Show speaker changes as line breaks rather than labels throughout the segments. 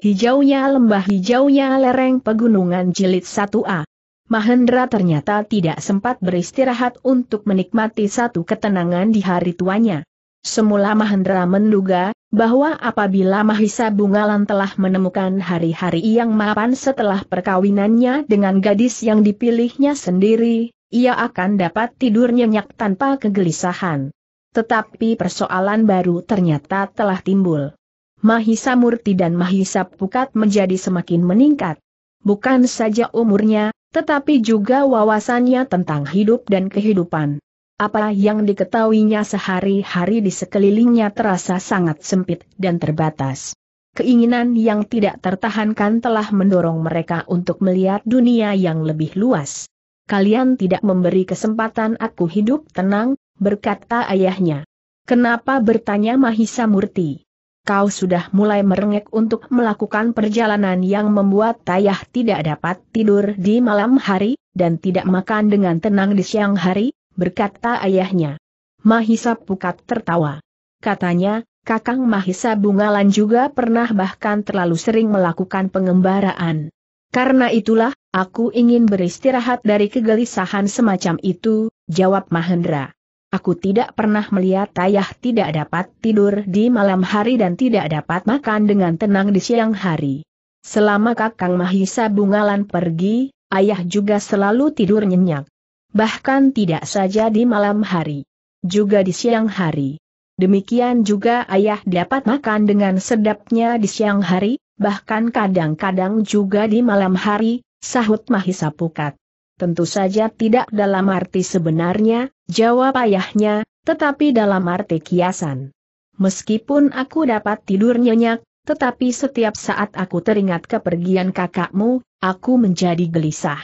Hijaunya lembah hijaunya lereng pegunungan jilid 1A. Mahendra ternyata tidak sempat beristirahat untuk menikmati satu ketenangan di hari tuanya. Semula Mahendra menduga, bahwa apabila Mahisa Bungalan telah menemukan hari-hari yang mapan setelah perkawinannya dengan gadis yang dipilihnya sendiri, ia akan dapat tidur nyenyak tanpa kegelisahan. Tetapi persoalan baru ternyata telah timbul. Mahisa Murti dan Mahisa Pukat menjadi semakin meningkat. Bukan saja umurnya, tetapi juga wawasannya tentang hidup dan kehidupan. Apa yang diketahuinya sehari-hari di sekelilingnya terasa sangat sempit dan terbatas. Keinginan yang tidak tertahankan telah mendorong mereka untuk melihat dunia yang lebih luas. Kalian tidak memberi kesempatan aku hidup tenang, berkata ayahnya. Kenapa bertanya Mahisa Murti? kau sudah mulai merengek untuk melakukan perjalanan yang membuat Tayah tidak dapat tidur di malam hari, dan tidak makan dengan tenang di siang hari, berkata ayahnya. Mahisa Pukat tertawa. Katanya, Kakang Mahisa Bungalan juga pernah bahkan terlalu sering melakukan pengembaraan. Karena itulah, aku ingin beristirahat dari kegelisahan semacam itu, jawab Mahendra. Aku tidak pernah melihat ayah tidak dapat tidur di malam hari dan tidak dapat makan dengan tenang di siang hari. Selama Kakang Mahisa Bungalan pergi, ayah juga selalu tidur nyenyak. Bahkan tidak saja di malam hari, juga di siang hari. Demikian juga ayah dapat makan dengan sedapnya di siang hari, bahkan kadang-kadang juga di malam hari, sahut Mahisa Pukat. Tentu saja tidak dalam arti sebenarnya, Jawab ayahnya, tetapi dalam arti kiasan. Meskipun aku dapat tidur nyenyak, tetapi setiap saat aku teringat kepergian kakakmu, aku menjadi gelisah.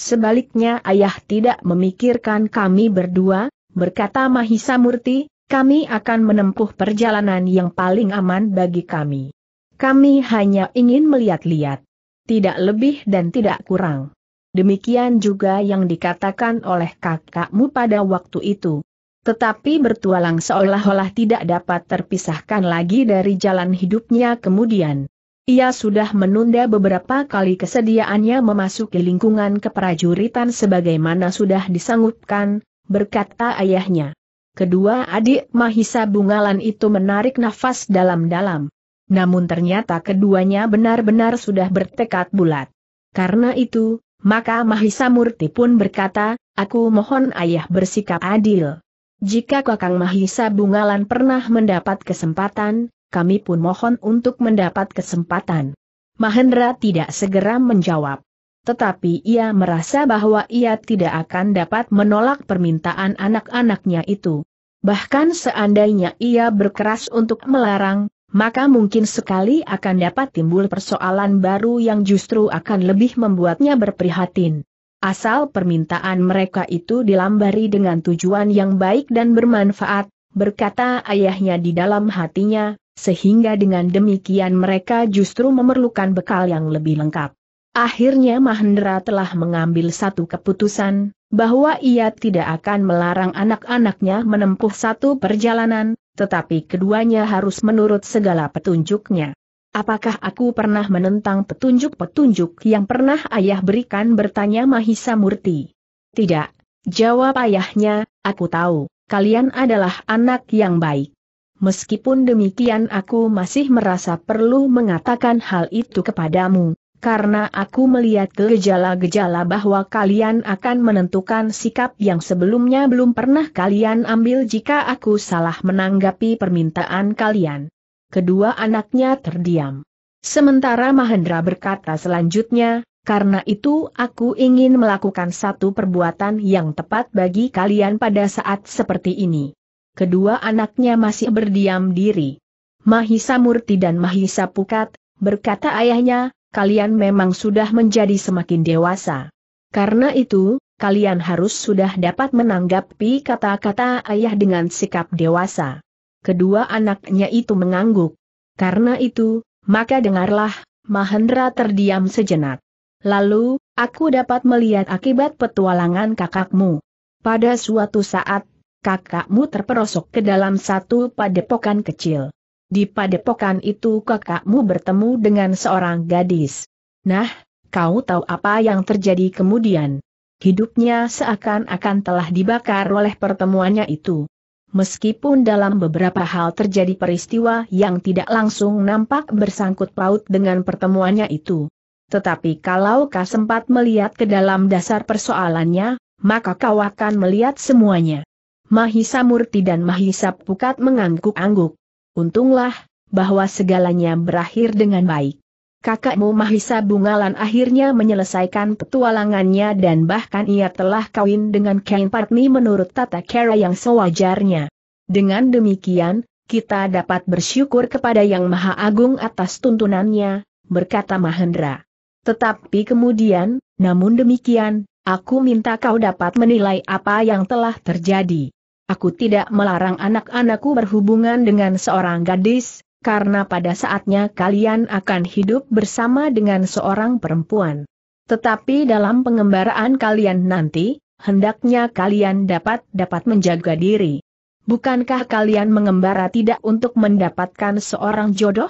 Sebaliknya ayah tidak memikirkan kami berdua, berkata Mahisa Murti, kami akan menempuh perjalanan yang paling aman bagi kami. Kami hanya ingin melihat-lihat. Tidak lebih dan tidak kurang demikian juga yang dikatakan oleh kakakmu pada waktu itu. Tetapi bertualang seolah-olah tidak dapat terpisahkan lagi dari jalan hidupnya kemudian. Ia sudah menunda beberapa kali kesediaannya memasuki lingkungan keprajuritan sebagaimana sudah disanggupkan, berkata ayahnya. Kedua adik Mahisa Bungalan itu menarik nafas dalam-dalam. Namun ternyata keduanya benar-benar sudah bertekad bulat. Karena itu, maka Mahisa Murti pun berkata, aku mohon ayah bersikap adil. Jika Kakang Mahisa Bungalan pernah mendapat kesempatan, kami pun mohon untuk mendapat kesempatan. Mahendra tidak segera menjawab. Tetapi ia merasa bahwa ia tidak akan dapat menolak permintaan anak-anaknya itu. Bahkan seandainya ia berkeras untuk melarang, maka mungkin sekali akan dapat timbul persoalan baru yang justru akan lebih membuatnya berprihatin. Asal permintaan mereka itu dilambari dengan tujuan yang baik dan bermanfaat, berkata ayahnya di dalam hatinya, sehingga dengan demikian mereka justru memerlukan bekal yang lebih lengkap. Akhirnya Mahendra telah mengambil satu keputusan, bahwa ia tidak akan melarang anak-anaknya menempuh satu perjalanan, tetapi keduanya harus menurut segala petunjuknya. Apakah aku pernah menentang petunjuk-petunjuk yang pernah ayah berikan bertanya Mahisa Murti? Tidak, jawab ayahnya, aku tahu, kalian adalah anak yang baik. Meskipun demikian aku masih merasa perlu mengatakan hal itu kepadamu, karena aku melihat gejala-gejala bahwa kalian akan menentukan sikap yang sebelumnya belum pernah kalian ambil jika aku salah menanggapi permintaan kalian. Kedua anaknya terdiam. Sementara Mahendra berkata selanjutnya, karena itu aku ingin melakukan satu perbuatan yang tepat bagi kalian pada saat seperti ini. Kedua anaknya masih berdiam diri. Mahisa Murti dan Mahisa Pukat, berkata ayahnya, kalian memang sudah menjadi semakin dewasa. Karena itu, kalian harus sudah dapat menanggapi kata-kata ayah dengan sikap dewasa. Kedua anaknya itu mengangguk. Karena itu, maka dengarlah, Mahendra terdiam sejenak. Lalu, aku dapat melihat akibat petualangan kakakmu. Pada suatu saat, kakakmu terperosok ke dalam satu padepokan kecil. Di padepokan itu kakakmu bertemu dengan seorang gadis. Nah, kau tahu apa yang terjadi kemudian. Hidupnya seakan-akan telah dibakar oleh pertemuannya itu. Meskipun dalam beberapa hal terjadi peristiwa yang tidak langsung nampak bersangkut paut dengan pertemuannya itu. Tetapi kalau kau sempat melihat ke dalam dasar persoalannya, maka kau akan melihat semuanya. Mahisa Murti dan Mahisa Pukat mengangguk-angguk. Untunglah, bahwa segalanya berakhir dengan baik. Kakakmu Mahisa Bungalan akhirnya menyelesaikan petualangannya dan bahkan ia telah kawin dengan Kain Patni menurut tata cara yang sewajarnya. Dengan demikian, kita dapat bersyukur kepada Yang Maha Agung atas tuntunannya, berkata Mahendra. Tetapi kemudian, namun demikian, aku minta kau dapat menilai apa yang telah terjadi. Aku tidak melarang anak-anakku berhubungan dengan seorang gadis, karena pada saatnya kalian akan hidup bersama dengan seorang perempuan. Tetapi dalam pengembaraan kalian nanti, hendaknya kalian dapat dapat menjaga diri. Bukankah kalian mengembara tidak untuk mendapatkan seorang jodoh?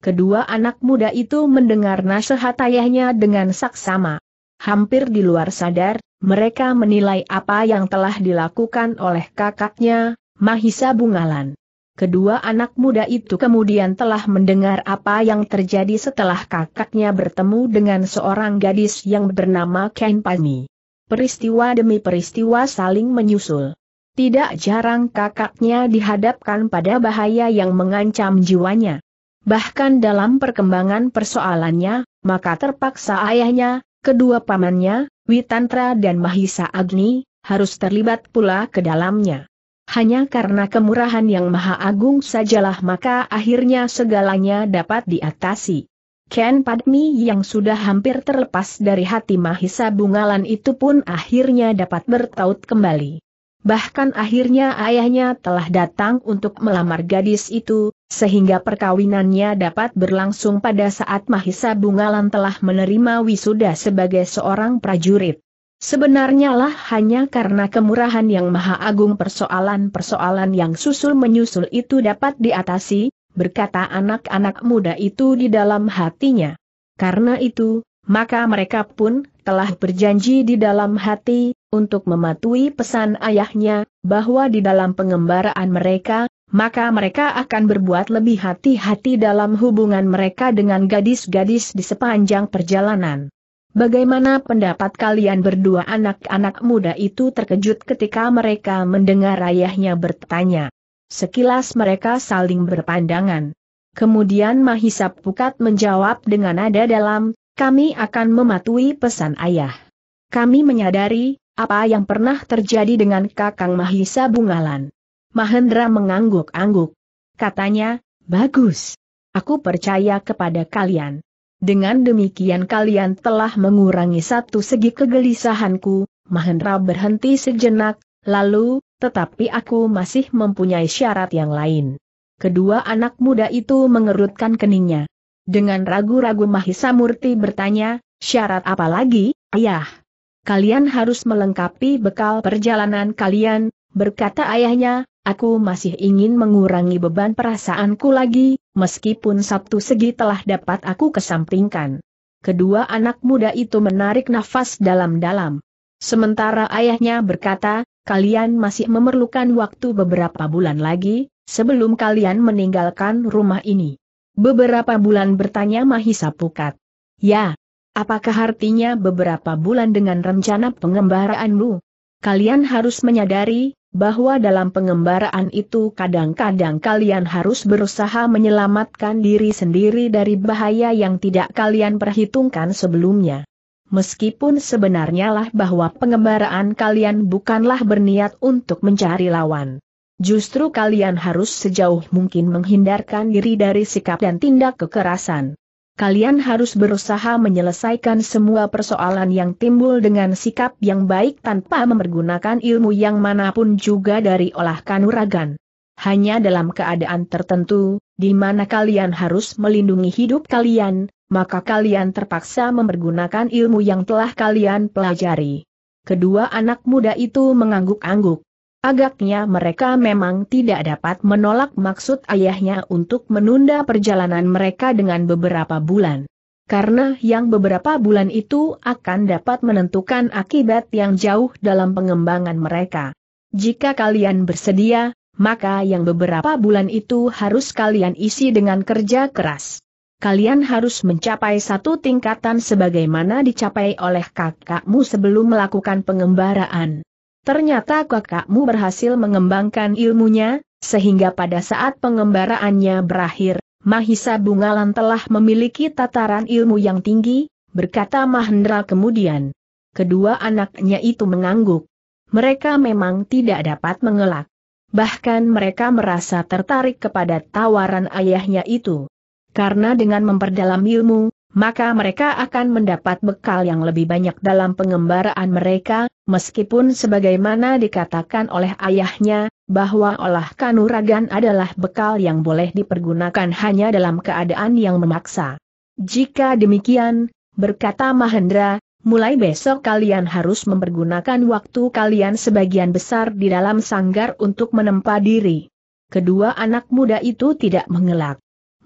Kedua anak muda itu mendengar nasihat ayahnya dengan saksama hampir di luar sadar, mereka menilai apa yang telah dilakukan oleh kakaknya, Mahisa Bungalan. Kedua anak muda itu kemudian telah mendengar apa yang terjadi setelah kakaknya bertemu dengan seorang gadis yang bernama Ken Pani. Peristiwa demi peristiwa saling menyusul. Tidak jarang kakaknya dihadapkan pada bahaya yang mengancam jiwanya. Bahkan dalam perkembangan persoalannya, maka terpaksa ayahnya, Kedua pamannya, Witantra dan Mahisa Agni, harus terlibat pula ke dalamnya. Hanya karena kemurahan yang maha agung sajalah maka akhirnya segalanya dapat diatasi. Ken Padmi yang sudah hampir terlepas dari hati Mahisa Bungalan itu pun akhirnya dapat bertaut kembali. Bahkan akhirnya ayahnya telah datang untuk melamar gadis itu, sehingga perkawinannya dapat berlangsung pada saat Mahisa Bungalan telah menerima wisuda sebagai seorang prajurit. Sebenarnya lah hanya karena kemurahan yang maha agung persoalan-persoalan yang susul-menyusul itu dapat diatasi, berkata anak-anak muda itu di dalam hatinya. Karena itu, maka mereka pun telah berjanji di dalam hati, untuk mematuhi pesan ayahnya, bahwa di dalam pengembaraan mereka, maka mereka akan berbuat lebih hati-hati dalam hubungan mereka dengan gadis-gadis di sepanjang perjalanan. Bagaimana pendapat kalian berdua anak-anak muda itu terkejut ketika mereka mendengar ayahnya bertanya. Sekilas mereka saling berpandangan. Kemudian Mahisa Pukat menjawab dengan nada dalam, kami akan mematuhi pesan ayah. Kami menyadari, apa yang pernah terjadi dengan kakang Mahisa Bungalan. Mahendra mengangguk-angguk. Katanya, bagus. Aku percaya kepada kalian. Dengan demikian kalian telah mengurangi satu segi kegelisahanku, Mahendra berhenti sejenak, lalu, tetapi aku masih mempunyai syarat yang lain. Kedua anak muda itu mengerutkan keningnya. Dengan ragu-ragu Mahisa Murti bertanya, syarat apa lagi, ayah? Kalian harus melengkapi bekal perjalanan kalian, berkata ayahnya, aku masih ingin mengurangi beban perasaanku lagi, meskipun Sabtu Segi telah dapat aku kesampingkan. Kedua anak muda itu menarik nafas dalam-dalam. Sementara ayahnya berkata, kalian masih memerlukan waktu beberapa bulan lagi, sebelum kalian meninggalkan rumah ini. Beberapa bulan bertanya Mahisa Pukat. Ya, apakah artinya beberapa bulan dengan rencana pengembaraanmu? Kalian harus menyadari, bahwa dalam pengembaraan itu kadang-kadang kalian harus berusaha menyelamatkan diri sendiri dari bahaya yang tidak kalian perhitungkan sebelumnya. Meskipun sebenarnya lah bahwa pengembaraan kalian bukanlah berniat untuk mencari lawan. Justru kalian harus sejauh mungkin menghindarkan diri dari sikap dan tindak kekerasan kalian harus berusaha menyelesaikan semua persoalan yang timbul dengan sikap yang baik tanpa mempergunakan ilmu yang manapun juga dari olah kanuragan. Hanya dalam keadaan tertentu, di mana kalian harus melindungi hidup kalian, maka kalian terpaksa mempergunakan ilmu yang telah kalian pelajari. Kedua anak muda itu mengangguk-angguk. Agaknya mereka memang tidak dapat menolak maksud ayahnya untuk menunda perjalanan mereka dengan beberapa bulan. Karena yang beberapa bulan itu akan dapat menentukan akibat yang jauh dalam pengembangan mereka. Jika kalian bersedia, maka yang beberapa bulan itu harus kalian isi dengan kerja keras. Kalian harus mencapai satu tingkatan sebagaimana dicapai oleh kakakmu sebelum melakukan pengembaraan. Ternyata kakakmu berhasil mengembangkan ilmunya, sehingga pada saat pengembaraannya berakhir, Mahisa Bungalan telah memiliki tataran ilmu yang tinggi, berkata Mahendra kemudian. Kedua anaknya itu mengangguk. Mereka memang tidak dapat mengelak. Bahkan mereka merasa tertarik kepada tawaran ayahnya itu. Karena dengan memperdalam ilmu, maka mereka akan mendapat bekal yang lebih banyak dalam pengembaraan mereka, meskipun sebagaimana dikatakan oleh ayahnya, bahwa olah kanuragan adalah bekal yang boleh dipergunakan hanya dalam keadaan yang memaksa. Jika demikian, berkata Mahendra, mulai besok kalian harus mempergunakan waktu kalian sebagian besar di dalam sanggar untuk menempa diri. Kedua anak muda itu tidak mengelak.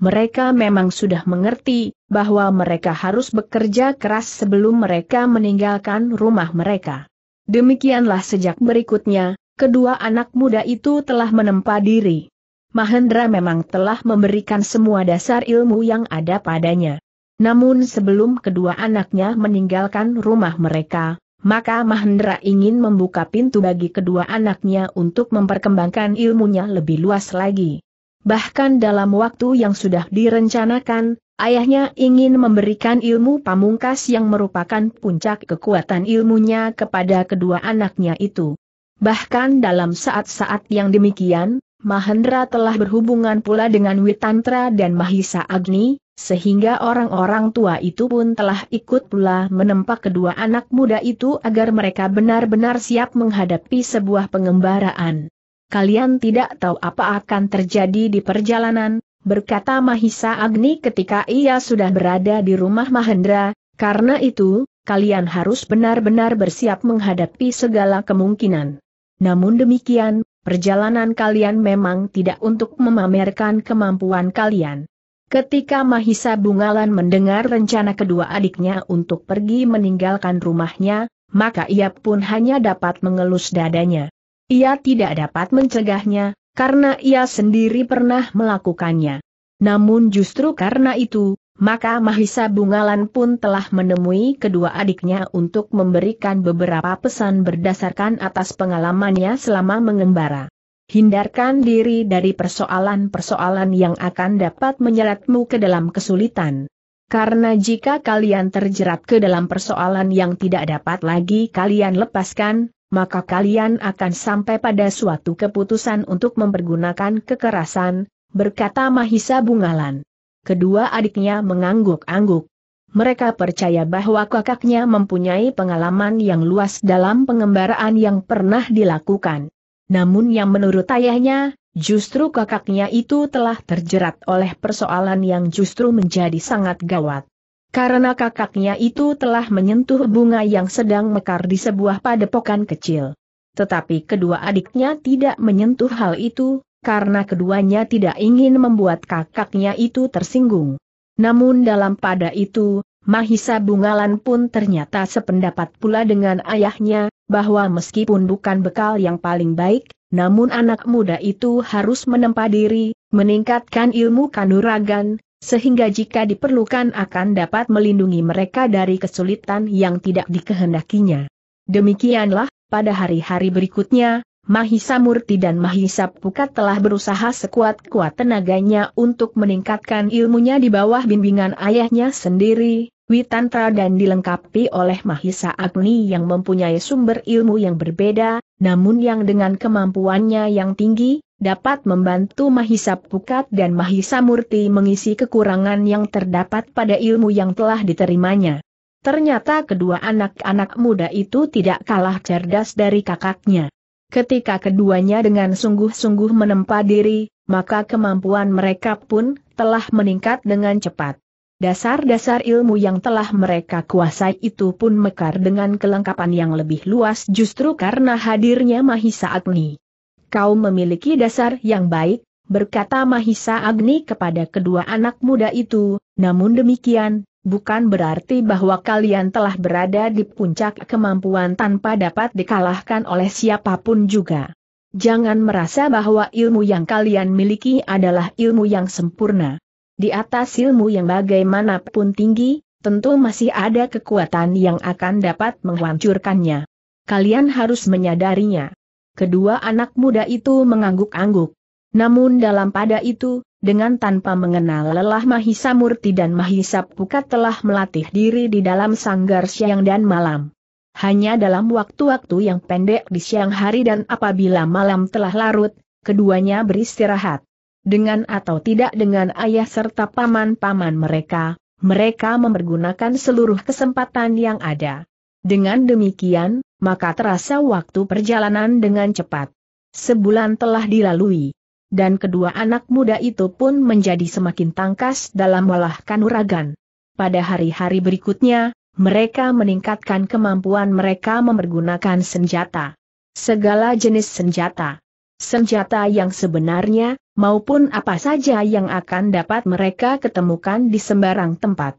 Mereka memang sudah mengerti bahwa mereka harus bekerja keras sebelum mereka meninggalkan rumah mereka. Demikianlah sejak berikutnya, kedua anak muda itu telah menempa diri. Mahendra memang telah memberikan semua dasar ilmu yang ada padanya. Namun sebelum kedua anaknya meninggalkan rumah mereka, maka Mahendra ingin membuka pintu bagi kedua anaknya untuk memperkembangkan ilmunya lebih luas lagi. Bahkan dalam waktu yang sudah direncanakan, Ayahnya ingin memberikan ilmu pamungkas yang merupakan puncak kekuatan ilmunya kepada kedua anaknya itu. Bahkan dalam saat-saat yang demikian, Mahendra telah berhubungan pula dengan Witantra dan Mahisa Agni, sehingga orang-orang tua itu pun telah ikut pula menempa kedua anak muda itu agar mereka benar-benar siap menghadapi sebuah pengembaraan. Kalian tidak tahu apa akan terjadi di perjalanan, berkata Mahisa Agni ketika ia sudah berada di rumah Mahendra, karena itu, kalian harus benar-benar bersiap menghadapi segala kemungkinan. Namun demikian, perjalanan kalian memang tidak untuk memamerkan kemampuan kalian. Ketika Mahisa Bungalan mendengar rencana kedua adiknya untuk pergi meninggalkan rumahnya, maka ia pun hanya dapat mengelus dadanya. Ia tidak dapat mencegahnya, karena ia sendiri pernah melakukannya. Namun justru karena itu, maka Mahisa Bungalan pun telah menemui kedua adiknya untuk memberikan beberapa pesan berdasarkan atas pengalamannya selama mengembara. Hindarkan diri dari persoalan-persoalan yang akan dapat menyeretmu ke dalam kesulitan. Karena jika kalian terjerat ke dalam persoalan yang tidak dapat lagi kalian lepaskan, maka kalian akan sampai pada suatu keputusan untuk mempergunakan kekerasan, berkata Mahisa Bungalan. Kedua adiknya mengangguk-angguk. Mereka percaya bahwa kakaknya mempunyai pengalaman yang luas dalam pengembaraan yang pernah dilakukan. Namun yang menurut ayahnya, justru kakaknya itu telah terjerat oleh persoalan yang justru menjadi sangat gawat. Karena kakaknya itu telah menyentuh bunga yang sedang mekar di sebuah padepokan kecil. Tetapi kedua adiknya tidak menyentuh hal itu, karena keduanya tidak ingin membuat kakaknya itu tersinggung. Namun dalam pada itu, Mahisa Bungalan pun ternyata sependapat pula dengan ayahnya, bahwa meskipun bukan bekal yang paling baik, namun anak muda itu harus menempa diri, meningkatkan ilmu kanuragan, sehingga jika diperlukan akan dapat melindungi mereka dari kesulitan yang tidak dikehendakinya. Demikianlah, pada hari-hari berikutnya, Mahisa Murti dan Mahisa Pukat telah berusaha sekuat-kuat tenaganya untuk meningkatkan ilmunya di bawah bimbingan ayahnya sendiri, Witantra dan dilengkapi oleh Mahisa Agni yang mempunyai sumber ilmu yang berbeda, namun yang dengan kemampuannya yang tinggi, dapat membantu Mahisa Pukat dan Mahisa Murti mengisi kekurangan yang terdapat pada ilmu yang telah diterimanya. Ternyata kedua anak-anak muda itu tidak kalah cerdas dari kakaknya. Ketika keduanya dengan sungguh-sungguh menempa diri, maka kemampuan mereka pun telah meningkat dengan cepat. Dasar-dasar ilmu yang telah mereka kuasai itu pun mekar dengan kelengkapan yang lebih luas justru karena hadirnya Mahisa Agni kau memiliki dasar yang baik, berkata Mahisa Agni kepada kedua anak muda itu, namun demikian, bukan berarti bahwa kalian telah berada di puncak kemampuan tanpa dapat dikalahkan oleh siapapun juga. Jangan merasa bahwa ilmu yang kalian miliki adalah ilmu yang sempurna. Di atas ilmu yang bagaimanapun tinggi, tentu masih ada kekuatan yang akan dapat menghancurkannya. Kalian harus menyadarinya kedua anak muda itu mengangguk-angguk. Namun dalam pada itu, dengan tanpa mengenal lelah Mahisa Murti dan Mahisa Pukat telah melatih diri di dalam sanggar siang dan malam. Hanya dalam waktu-waktu yang pendek di siang hari dan apabila malam telah larut, keduanya beristirahat. Dengan atau tidak dengan ayah serta paman-paman mereka, mereka mempergunakan seluruh kesempatan yang ada. Dengan demikian, maka terasa waktu perjalanan dengan cepat. Sebulan telah dilalui. Dan kedua anak muda itu pun menjadi semakin tangkas dalam olah kanuragan. Pada hari-hari berikutnya, mereka meningkatkan kemampuan mereka mempergunakan senjata. Segala jenis senjata. Senjata yang sebenarnya, maupun apa saja yang akan dapat mereka ketemukan di sembarang tempat.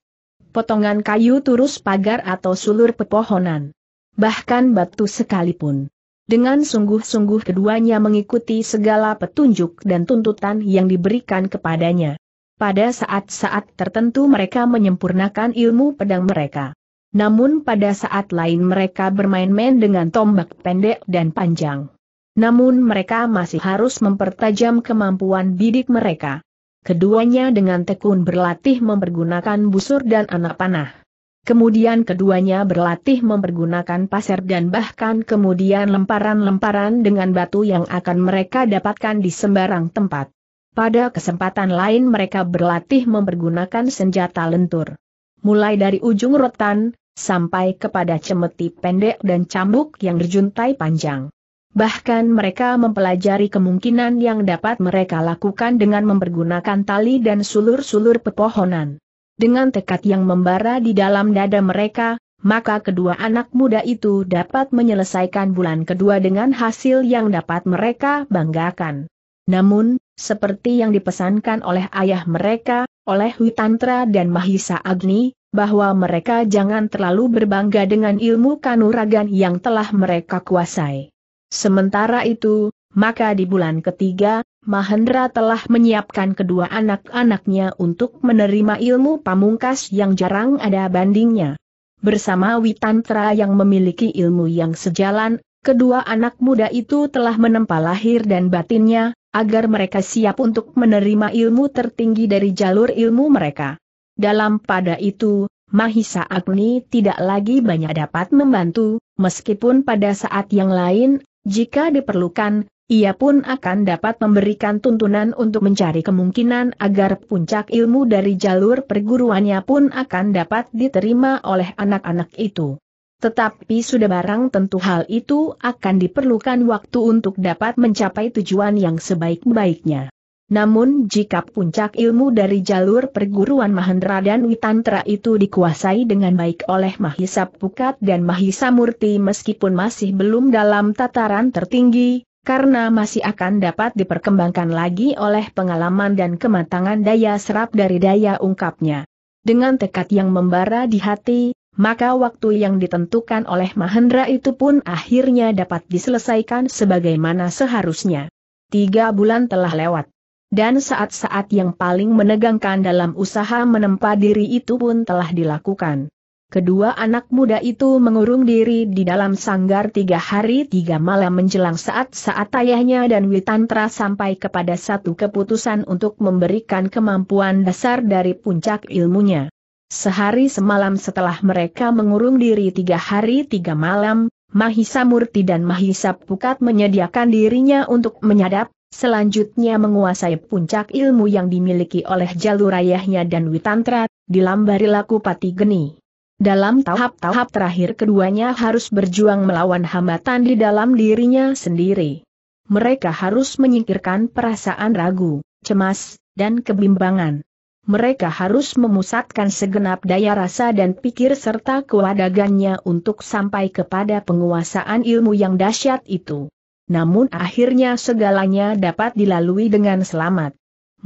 Potongan kayu turus pagar atau sulur pepohonan bahkan batu sekalipun. Dengan sungguh-sungguh keduanya mengikuti segala petunjuk dan tuntutan yang diberikan kepadanya. Pada saat-saat tertentu mereka menyempurnakan ilmu pedang mereka. Namun pada saat lain mereka bermain-main dengan tombak pendek dan panjang. Namun mereka masih harus mempertajam kemampuan bidik mereka. Keduanya dengan tekun berlatih mempergunakan busur dan anak panah. Kemudian keduanya berlatih mempergunakan pasir dan bahkan kemudian lemparan-lemparan dengan batu yang akan mereka dapatkan di sembarang tempat. Pada kesempatan lain mereka berlatih mempergunakan senjata lentur. Mulai dari ujung rotan, sampai kepada cemeti pendek dan cambuk yang berjuntai panjang. Bahkan mereka mempelajari kemungkinan yang dapat mereka lakukan dengan mempergunakan tali dan sulur-sulur pepohonan. Dengan tekad yang membara di dalam dada mereka, maka kedua anak muda itu dapat menyelesaikan bulan kedua dengan hasil yang dapat mereka banggakan. Namun, seperti yang dipesankan oleh ayah mereka, oleh Witantra dan Mahisa Agni, bahwa mereka jangan terlalu berbangga dengan ilmu kanuragan yang telah mereka kuasai. Sementara itu, maka di bulan ketiga, Mahendra telah menyiapkan kedua anak-anaknya untuk menerima ilmu pamungkas yang jarang ada bandingnya. Bersama Witantra yang memiliki ilmu yang sejalan, kedua anak muda itu telah menempa lahir dan batinnya, agar mereka siap untuk menerima ilmu tertinggi dari jalur ilmu mereka. Dalam pada itu, Mahisa Agni tidak lagi banyak dapat membantu, meskipun pada saat yang lain, jika diperlukan, ia pun akan dapat memberikan tuntunan untuk mencari kemungkinan agar puncak ilmu dari jalur perguruannya pun akan dapat diterima oleh anak-anak itu. Tetapi sudah barang tentu hal itu akan diperlukan waktu untuk dapat mencapai tujuan yang sebaik-baiknya. Namun jika puncak ilmu dari jalur perguruan Mahendra dan Witantra itu dikuasai dengan baik oleh Mahisa Pukat dan Mahisa Murti meskipun masih belum dalam tataran tertinggi, karena masih akan dapat diperkembangkan lagi oleh pengalaman dan kematangan daya serap dari daya ungkapnya. Dengan tekad yang membara di hati, maka waktu yang ditentukan oleh Mahendra itu pun akhirnya dapat diselesaikan sebagaimana seharusnya. Tiga bulan telah lewat. Dan saat-saat yang paling menegangkan dalam usaha menempa diri itu pun telah dilakukan. Kedua anak muda itu mengurung diri di dalam sanggar tiga hari tiga malam menjelang saat-saat ayahnya dan Witantra sampai kepada satu keputusan untuk memberikan kemampuan dasar dari puncak ilmunya. Sehari semalam setelah mereka mengurung diri tiga hari tiga malam, Mahisa Murti dan Mahisa Pukat menyediakan dirinya untuk menyadap, selanjutnya menguasai puncak ilmu yang dimiliki oleh jalur ayahnya dan Witantra, dilambari laku pati geni. Dalam tahap-tahap terakhir keduanya harus berjuang melawan hambatan di dalam dirinya sendiri. Mereka harus menyingkirkan perasaan ragu, cemas, dan kebimbangan. Mereka harus memusatkan segenap daya rasa dan pikir serta kewadagannya untuk sampai kepada penguasaan ilmu yang dahsyat itu. Namun akhirnya segalanya dapat dilalui dengan selamat.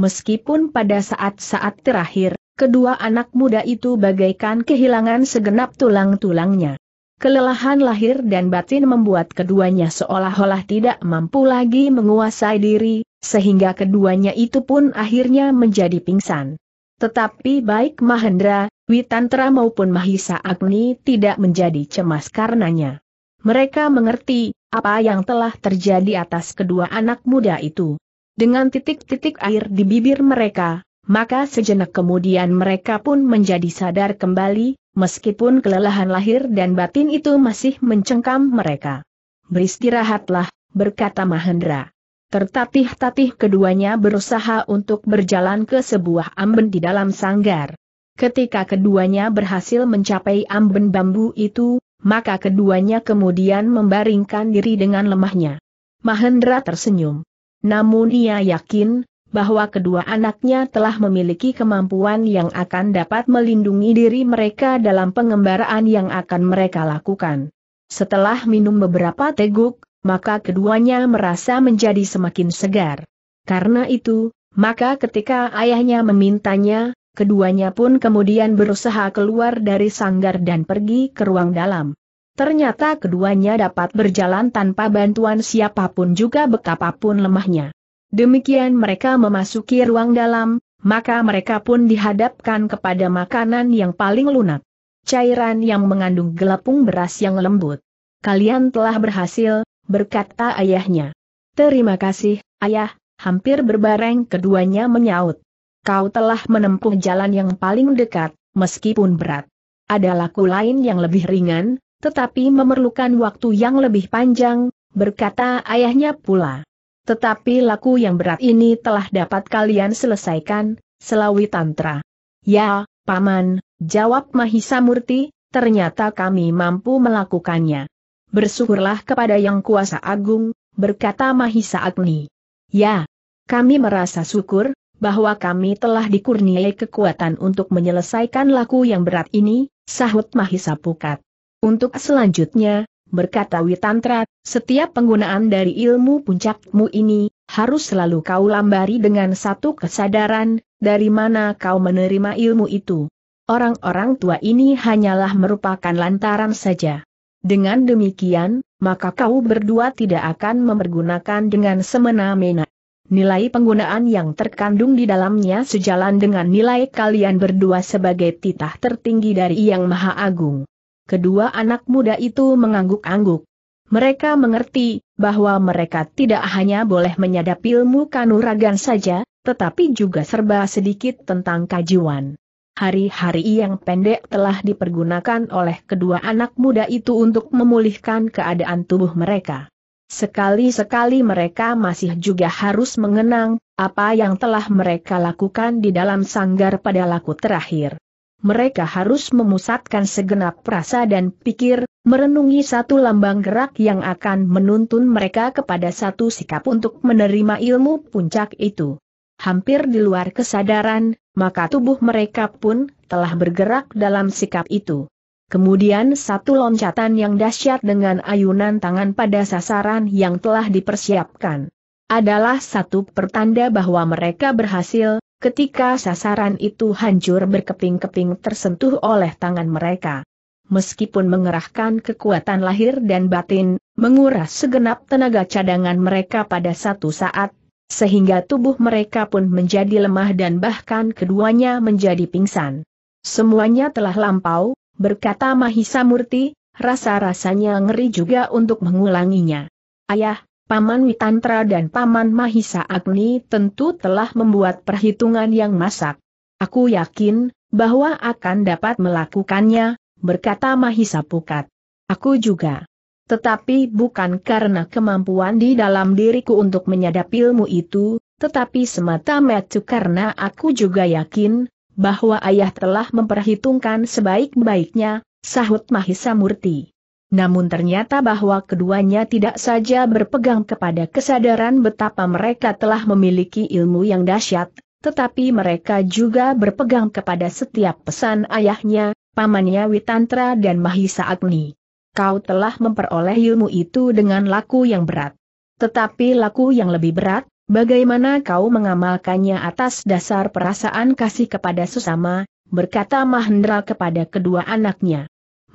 Meskipun pada saat-saat terakhir, kedua anak muda itu bagaikan kehilangan segenap tulang-tulangnya. Kelelahan lahir dan batin membuat keduanya seolah-olah tidak mampu lagi menguasai diri, sehingga keduanya itu pun akhirnya menjadi pingsan. Tetapi baik Mahendra, Witantra maupun Mahisa Agni tidak menjadi cemas karenanya. Mereka mengerti apa yang telah terjadi atas kedua anak muda itu. Dengan titik-titik air di bibir mereka, maka sejenak kemudian mereka pun menjadi sadar kembali, meskipun kelelahan lahir dan batin itu masih mencengkam mereka. Beristirahatlah, berkata Mahendra. Tertatih-tatih keduanya berusaha untuk berjalan ke sebuah amben di dalam sanggar. Ketika keduanya berhasil mencapai amben bambu itu, maka keduanya kemudian membaringkan diri dengan lemahnya. Mahendra tersenyum. Namun ia yakin, bahwa kedua anaknya telah memiliki kemampuan yang akan dapat melindungi diri mereka dalam pengembaraan yang akan mereka lakukan. Setelah minum beberapa teguk, maka keduanya merasa menjadi semakin segar. Karena itu, maka ketika ayahnya memintanya, keduanya pun kemudian berusaha keluar dari sanggar dan pergi ke ruang dalam. Ternyata keduanya dapat berjalan tanpa bantuan siapapun juga betapapun lemahnya. Demikian mereka memasuki ruang dalam, maka mereka pun dihadapkan kepada makanan yang paling lunak. Cairan yang mengandung gelapung beras yang lembut. Kalian telah berhasil, berkata ayahnya. Terima kasih, ayah, hampir berbareng keduanya menyaut. Kau telah menempuh jalan yang paling dekat, meskipun berat. Ada laku lain yang lebih ringan, tetapi memerlukan waktu yang lebih panjang, berkata ayahnya pula. Tetapi laku yang berat ini telah dapat kalian selesaikan, Selawi Tantra. Ya, Paman, jawab Mahisa Murti, ternyata kami mampu melakukannya. Bersyukurlah kepada Yang Kuasa Agung, berkata Mahisa Agni. Ya, kami merasa syukur, bahwa kami telah dikurniai kekuatan untuk menyelesaikan laku yang berat ini, sahut Mahisa Pukat. Untuk selanjutnya, berkata Witantra, setiap penggunaan dari ilmu puncakmu ini, harus selalu kau lambari dengan satu kesadaran, dari mana kau menerima ilmu itu. Orang-orang tua ini hanyalah merupakan lantaran saja. Dengan demikian, maka kau berdua tidak akan mempergunakan dengan semena-mena. Nilai penggunaan yang terkandung di dalamnya sejalan dengan nilai kalian berdua sebagai titah tertinggi dari Yang Maha Agung kedua anak muda itu mengangguk-angguk. Mereka mengerti bahwa mereka tidak hanya boleh menyadap ilmu kanuragan saja, tetapi juga serba sedikit tentang kajian. Hari-hari yang pendek telah dipergunakan oleh kedua anak muda itu untuk memulihkan keadaan tubuh mereka. Sekali-sekali mereka masih juga harus mengenang apa yang telah mereka lakukan di dalam sanggar pada laku terakhir mereka harus memusatkan segenap perasa dan pikir, merenungi satu lambang gerak yang akan menuntun mereka kepada satu sikap untuk menerima ilmu puncak itu. Hampir di luar kesadaran, maka tubuh mereka pun telah bergerak dalam sikap itu. Kemudian satu loncatan yang dahsyat dengan ayunan tangan pada sasaran yang telah dipersiapkan. Adalah satu pertanda bahwa mereka berhasil, ketika sasaran itu hancur berkeping-keping tersentuh oleh tangan mereka. Meskipun mengerahkan kekuatan lahir dan batin, menguras segenap tenaga cadangan mereka pada satu saat, sehingga tubuh mereka pun menjadi lemah dan bahkan keduanya menjadi pingsan. Semuanya telah lampau, berkata Mahisa Murti, rasa-rasanya ngeri juga untuk mengulanginya. Ayah, Paman Witantra dan Paman Mahisa Agni tentu telah membuat perhitungan yang masak. Aku yakin, bahwa akan dapat melakukannya, berkata Mahisa Pukat. Aku juga. Tetapi bukan karena kemampuan di dalam diriku untuk menyadap ilmu itu, tetapi semata-mata karena aku juga yakin, bahwa ayah telah memperhitungkan sebaik-baiknya, sahut Mahisa Murti. Namun ternyata bahwa keduanya tidak saja berpegang kepada kesadaran betapa mereka telah memiliki ilmu yang dahsyat, tetapi mereka juga berpegang kepada setiap pesan ayahnya, pamannya Witantra dan Mahisa Agni. Kau telah memperoleh ilmu itu dengan laku yang berat. Tetapi laku yang lebih berat, bagaimana kau mengamalkannya atas dasar perasaan kasih kepada sesama, berkata Mahendra kepada kedua anaknya.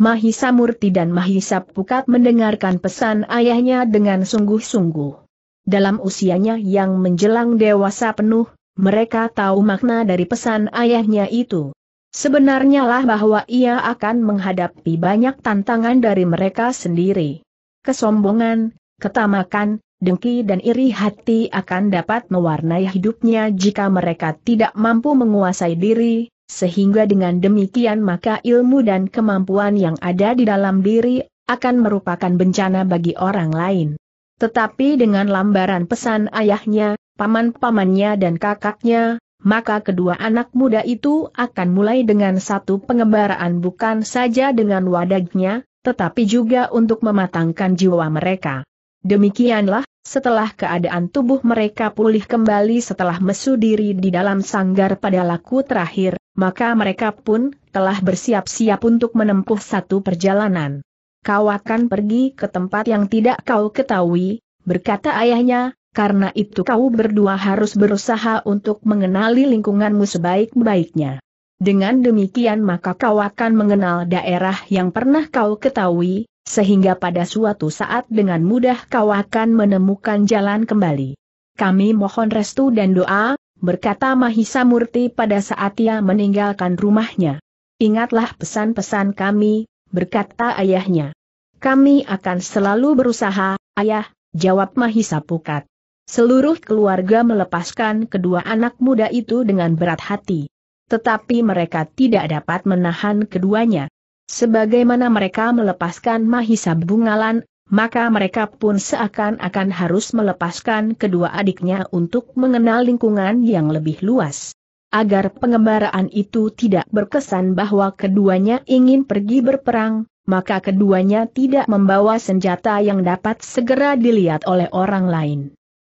Mahisa Murti dan Mahisa Pukat mendengarkan pesan ayahnya dengan sungguh-sungguh. Dalam usianya yang menjelang dewasa penuh, mereka tahu makna dari pesan ayahnya itu. Sebenarnya lah bahwa ia akan menghadapi banyak tantangan dari mereka sendiri. Kesombongan, ketamakan, dengki dan iri hati akan dapat mewarnai hidupnya jika mereka tidak mampu menguasai diri, sehingga dengan demikian maka ilmu dan kemampuan yang ada di dalam diri akan merupakan bencana bagi orang lain. Tetapi dengan lambaran pesan ayahnya, paman-pamannya dan kakaknya, maka kedua anak muda itu akan mulai dengan satu pengembaraan bukan saja dengan wadahnya, tetapi juga untuk mematangkan jiwa mereka. Demikianlah, setelah keadaan tubuh mereka pulih kembali setelah mesu diri di dalam sanggar pada laku terakhir, maka mereka pun telah bersiap-siap untuk menempuh satu perjalanan. Kau akan pergi ke tempat yang tidak kau ketahui, berkata ayahnya, karena itu kau berdua harus berusaha untuk mengenali lingkunganmu sebaik-baiknya. Dengan demikian maka kau akan mengenal daerah yang pernah kau ketahui, sehingga pada suatu saat dengan mudah kau akan menemukan jalan kembali. Kami mohon restu dan doa, berkata Mahisa Murti pada saat ia meninggalkan rumahnya. Ingatlah pesan-pesan kami, berkata ayahnya. Kami akan selalu berusaha, ayah, jawab Mahisa Pukat. Seluruh keluarga melepaskan kedua anak muda itu dengan berat hati. Tetapi mereka tidak dapat menahan keduanya. Sebagaimana mereka melepaskan Mahisa Bungalan, maka mereka pun seakan-akan harus melepaskan kedua adiknya untuk mengenal lingkungan yang lebih luas. Agar pengembaraan itu tidak berkesan bahwa keduanya ingin pergi berperang, maka keduanya tidak membawa senjata yang dapat segera dilihat oleh orang lain.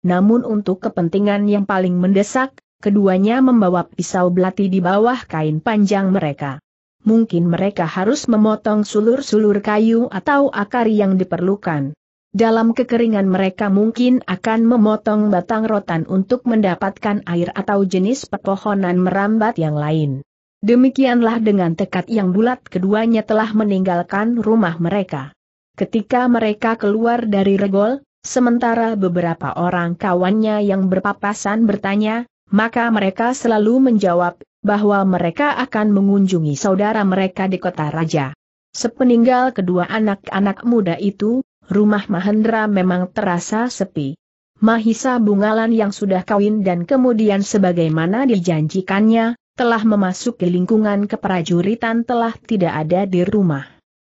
Namun untuk kepentingan yang paling mendesak, keduanya membawa pisau belati di bawah kain panjang mereka mungkin mereka harus memotong sulur-sulur kayu atau akar yang diperlukan. Dalam kekeringan mereka mungkin akan memotong batang rotan untuk mendapatkan air atau jenis pepohonan merambat yang lain. Demikianlah dengan tekad yang bulat keduanya telah meninggalkan rumah mereka. Ketika mereka keluar dari regol, sementara beberapa orang kawannya yang berpapasan bertanya, maka mereka selalu menjawab, bahwa mereka akan mengunjungi saudara mereka di kota raja. Sepeninggal kedua anak-anak muda itu, rumah Mahendra memang terasa sepi. Mahisa Bungalan yang sudah kawin dan kemudian sebagaimana dijanjikannya, telah memasuki lingkungan keprajuritan telah tidak ada di rumah.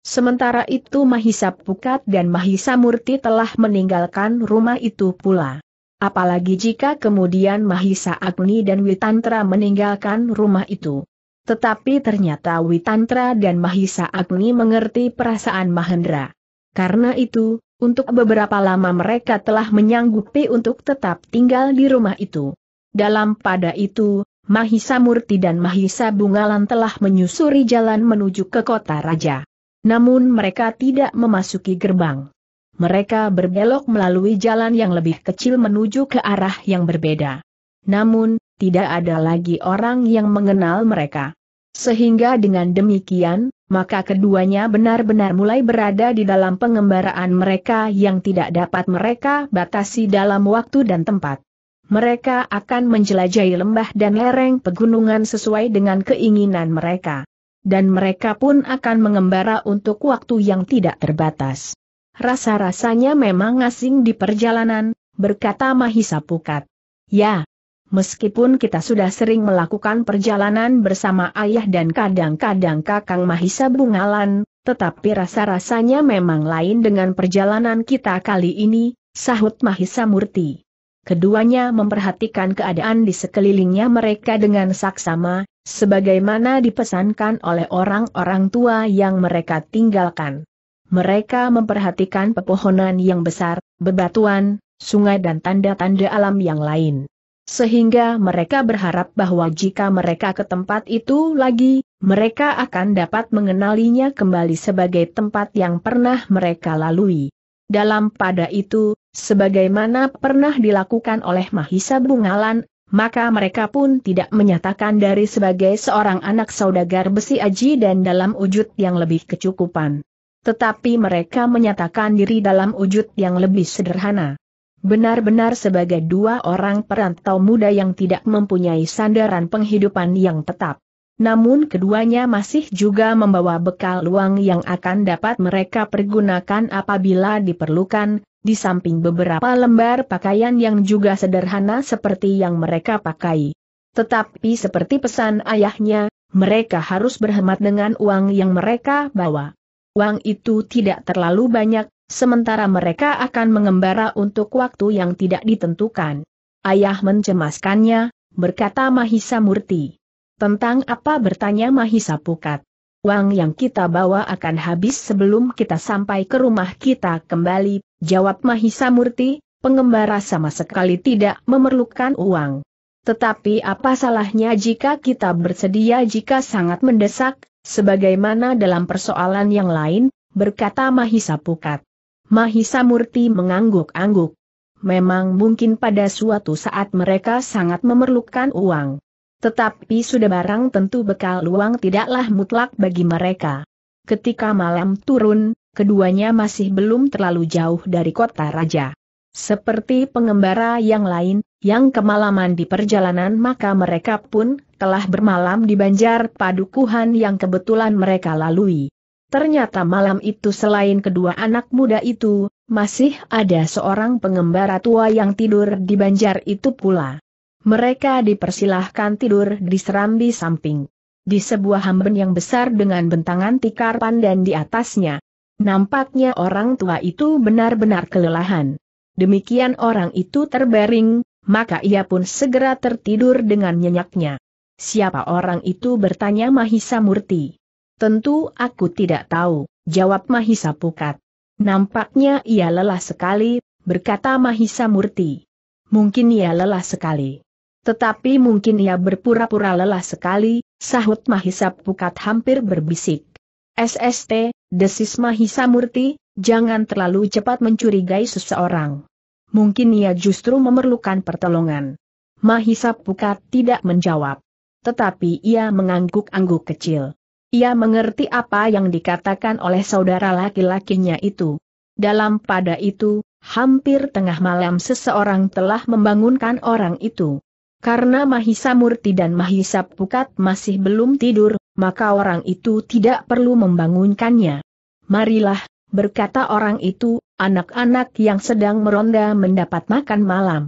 Sementara itu Mahisa Pukat dan Mahisa Murti telah meninggalkan rumah itu pula apalagi jika kemudian Mahisa Agni dan Witantra meninggalkan rumah itu. Tetapi ternyata Witantra dan Mahisa Agni mengerti perasaan Mahendra. Karena itu, untuk beberapa lama mereka telah menyanggupi untuk tetap tinggal di rumah itu. Dalam pada itu, Mahisa Murti dan Mahisa Bungalan telah menyusuri jalan menuju ke kota raja. Namun mereka tidak memasuki gerbang mereka berbelok melalui jalan yang lebih kecil menuju ke arah yang berbeda. Namun, tidak ada lagi orang yang mengenal mereka. Sehingga dengan demikian, maka keduanya benar-benar mulai berada di dalam pengembaraan mereka yang tidak dapat mereka batasi dalam waktu dan tempat. Mereka akan menjelajahi lembah dan lereng pegunungan sesuai dengan keinginan mereka. Dan mereka pun akan mengembara untuk waktu yang tidak terbatas. Rasa-rasanya memang asing di perjalanan, berkata Mahisa Pukat. Ya, meskipun kita sudah sering melakukan perjalanan bersama ayah dan kadang-kadang kakang Mahisa Bungalan, tetapi rasa-rasanya memang lain dengan perjalanan kita kali ini, sahut Mahisa Murti. Keduanya memperhatikan keadaan di sekelilingnya mereka dengan saksama, sebagaimana dipesankan oleh orang-orang tua yang mereka tinggalkan mereka memperhatikan pepohonan yang besar, bebatuan, sungai dan tanda-tanda alam yang lain. Sehingga mereka berharap bahwa jika mereka ke tempat itu lagi, mereka akan dapat mengenalinya kembali sebagai tempat yang pernah mereka lalui. Dalam pada itu, sebagaimana pernah dilakukan oleh Mahisa Bungalan, maka mereka pun tidak menyatakan dari sebagai seorang anak saudagar besi aji dan dalam wujud yang lebih kecukupan. Tetapi mereka menyatakan diri dalam wujud yang lebih sederhana. Benar-benar sebagai dua orang perantau muda yang tidak mempunyai sandaran penghidupan yang tetap. Namun keduanya masih juga membawa bekal uang yang akan dapat mereka pergunakan apabila diperlukan, di samping beberapa lembar pakaian yang juga sederhana seperti yang mereka pakai. Tetapi seperti pesan ayahnya, mereka harus berhemat dengan uang yang mereka bawa uang itu tidak terlalu banyak, sementara mereka akan mengembara untuk waktu yang tidak ditentukan. Ayah mencemaskannya, berkata Mahisa Murti. Tentang apa bertanya Mahisa Pukat. Uang yang kita bawa akan habis sebelum kita sampai ke rumah kita kembali, jawab Mahisa Murti, pengembara sama sekali tidak memerlukan uang. Tetapi apa salahnya jika kita bersedia jika sangat mendesak, Sebagaimana dalam persoalan yang lain, berkata Mahisa Pukat. Mahisa Murti mengangguk-angguk. Memang mungkin pada suatu saat mereka sangat memerlukan uang. Tetapi sudah barang tentu bekal uang tidaklah mutlak bagi mereka. Ketika malam turun, keduanya masih belum terlalu jauh dari kota raja. Seperti pengembara yang lain, yang kemalaman di perjalanan maka mereka pun telah bermalam di banjar padukuhan yang kebetulan mereka lalui. Ternyata malam itu selain kedua anak muda itu, masih ada seorang pengembara tua yang tidur di banjar itu pula. Mereka dipersilahkan tidur di serambi samping. Di sebuah hamben yang besar dengan bentangan tikar pandan di atasnya. Nampaknya orang tua itu benar-benar kelelahan. Demikian orang itu terbaring, maka ia pun segera tertidur dengan nyenyaknya. Siapa orang itu bertanya Mahisa Murti. Tentu aku tidak tahu, jawab Mahisa Pukat. Nampaknya ia lelah sekali, berkata Mahisa Murti. Mungkin ia lelah sekali. Tetapi mungkin ia berpura-pura lelah sekali, sahut Mahisa Pukat hampir berbisik. SST, desis Mahisa Murti, jangan terlalu cepat mencurigai seseorang. Mungkin ia justru memerlukan pertolongan. Mahisa Pukat tidak menjawab tetapi ia mengangguk-angguk kecil. Ia mengerti apa yang dikatakan oleh saudara laki-lakinya itu. Dalam pada itu, hampir tengah malam seseorang telah membangunkan orang itu. Karena Mahisa Murti dan Mahisa Pukat masih belum tidur, maka orang itu tidak perlu membangunkannya. Marilah, berkata orang itu, anak-anak yang sedang meronda mendapat makan malam.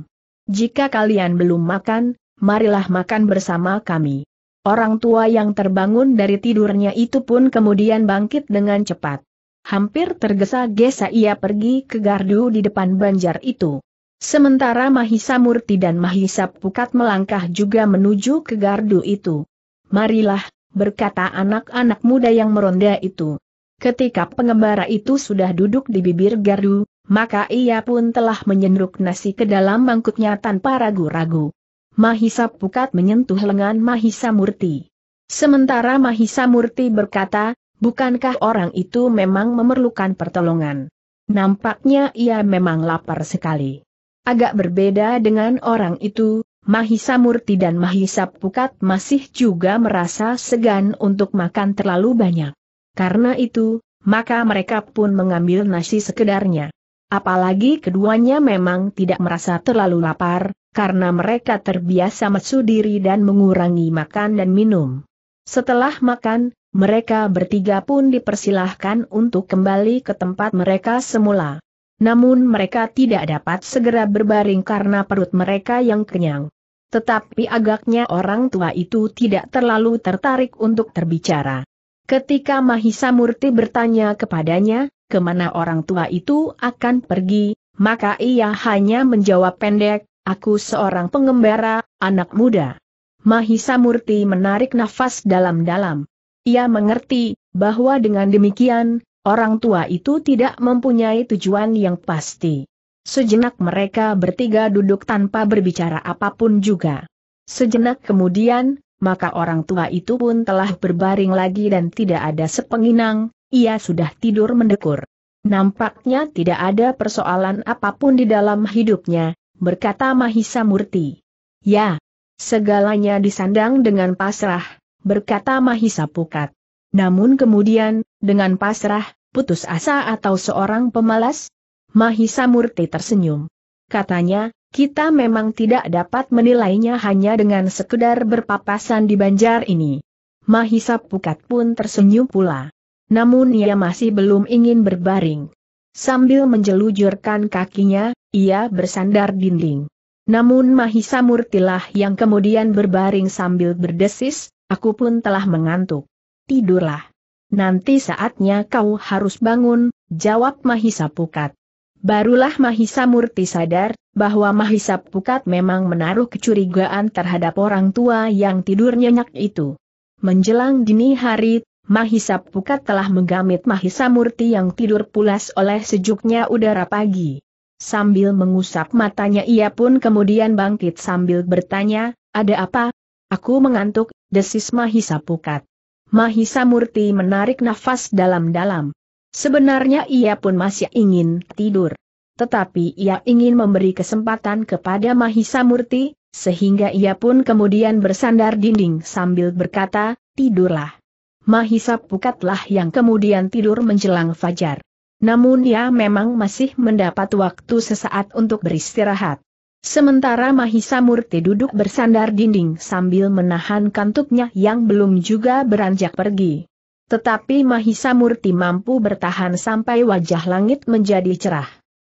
Jika kalian belum makan, marilah makan bersama kami. Orang tua yang terbangun dari tidurnya itu pun kemudian bangkit dengan cepat. Hampir tergesa-gesa ia pergi ke gardu di depan banjar itu. Sementara Mahisa Murti dan Mahisa Pukat melangkah juga menuju ke gardu itu. Marilah, berkata anak-anak muda yang meronda itu. Ketika pengembara itu sudah duduk di bibir gardu, maka ia pun telah menyenduk nasi ke dalam bangkutnya tanpa ragu-ragu. Mahisa Pukat menyentuh lengan Mahisa Murti. Sementara Mahisa Murti berkata, bukankah orang itu memang memerlukan pertolongan? Nampaknya ia memang lapar sekali. Agak berbeda dengan orang itu, Mahisa Murti dan Mahisa Pukat masih juga merasa segan untuk makan terlalu banyak. Karena itu, maka mereka pun mengambil nasi sekedarnya. Apalagi keduanya memang tidak merasa terlalu lapar, karena mereka terbiasa mesu diri dan mengurangi makan dan minum. Setelah makan, mereka bertiga pun dipersilahkan untuk kembali ke tempat mereka semula. Namun mereka tidak dapat segera berbaring karena perut mereka yang kenyang. Tetapi agaknya orang tua itu tidak terlalu tertarik untuk terbicara. Ketika Mahisa Murti bertanya kepadanya, kemana orang tua itu akan pergi, maka ia hanya menjawab pendek, Aku seorang pengembara, anak muda. Mahisa Murti menarik nafas dalam-dalam. Ia mengerti, bahwa dengan demikian, orang tua itu tidak mempunyai tujuan yang pasti. Sejenak mereka bertiga duduk tanpa berbicara apapun juga. Sejenak kemudian, maka orang tua itu pun telah berbaring lagi dan tidak ada sepenginang, ia sudah tidur mendekur. Nampaknya tidak ada persoalan apapun di dalam hidupnya, berkata Mahisa Murti. Ya, segalanya disandang dengan pasrah, berkata Mahisa Pukat. Namun kemudian, dengan pasrah, putus asa atau seorang pemalas? Mahisa Murti tersenyum. Katanya, kita memang tidak dapat menilainya hanya dengan sekedar berpapasan di banjar ini. Mahisa Pukat pun tersenyum pula. Namun ia masih belum ingin berbaring. Sambil menjelujurkan kakinya, ia bersandar dinding. Namun Mahisa Murtilah yang kemudian berbaring sambil berdesis, aku pun telah mengantuk. Tidurlah. Nanti saatnya kau harus bangun, jawab Mahisa Pukat. Barulah Mahisa Murti sadar, bahwa Mahisa Pukat memang menaruh kecurigaan terhadap orang tua yang tidur nyenyak itu. Menjelang dini hari, Mahisa Pukat telah menggamit Mahisa Murti yang tidur pulas oleh sejuknya udara pagi. Sambil mengusap matanya ia pun kemudian bangkit sambil bertanya, ada apa? Aku mengantuk, desis Mahisa Pukat. Mahisa Murti menarik nafas dalam-dalam. Sebenarnya ia pun masih ingin tidur. Tetapi ia ingin memberi kesempatan kepada Mahisa Murti, sehingga ia pun kemudian bersandar dinding sambil berkata, tidurlah. Mahisa Pukatlah yang kemudian tidur menjelang fajar namun ia memang masih mendapat waktu sesaat untuk beristirahat. Sementara Mahisa Murti duduk bersandar dinding sambil menahan kantuknya yang belum juga beranjak pergi. Tetapi Mahisa Murti mampu bertahan sampai wajah langit menjadi cerah.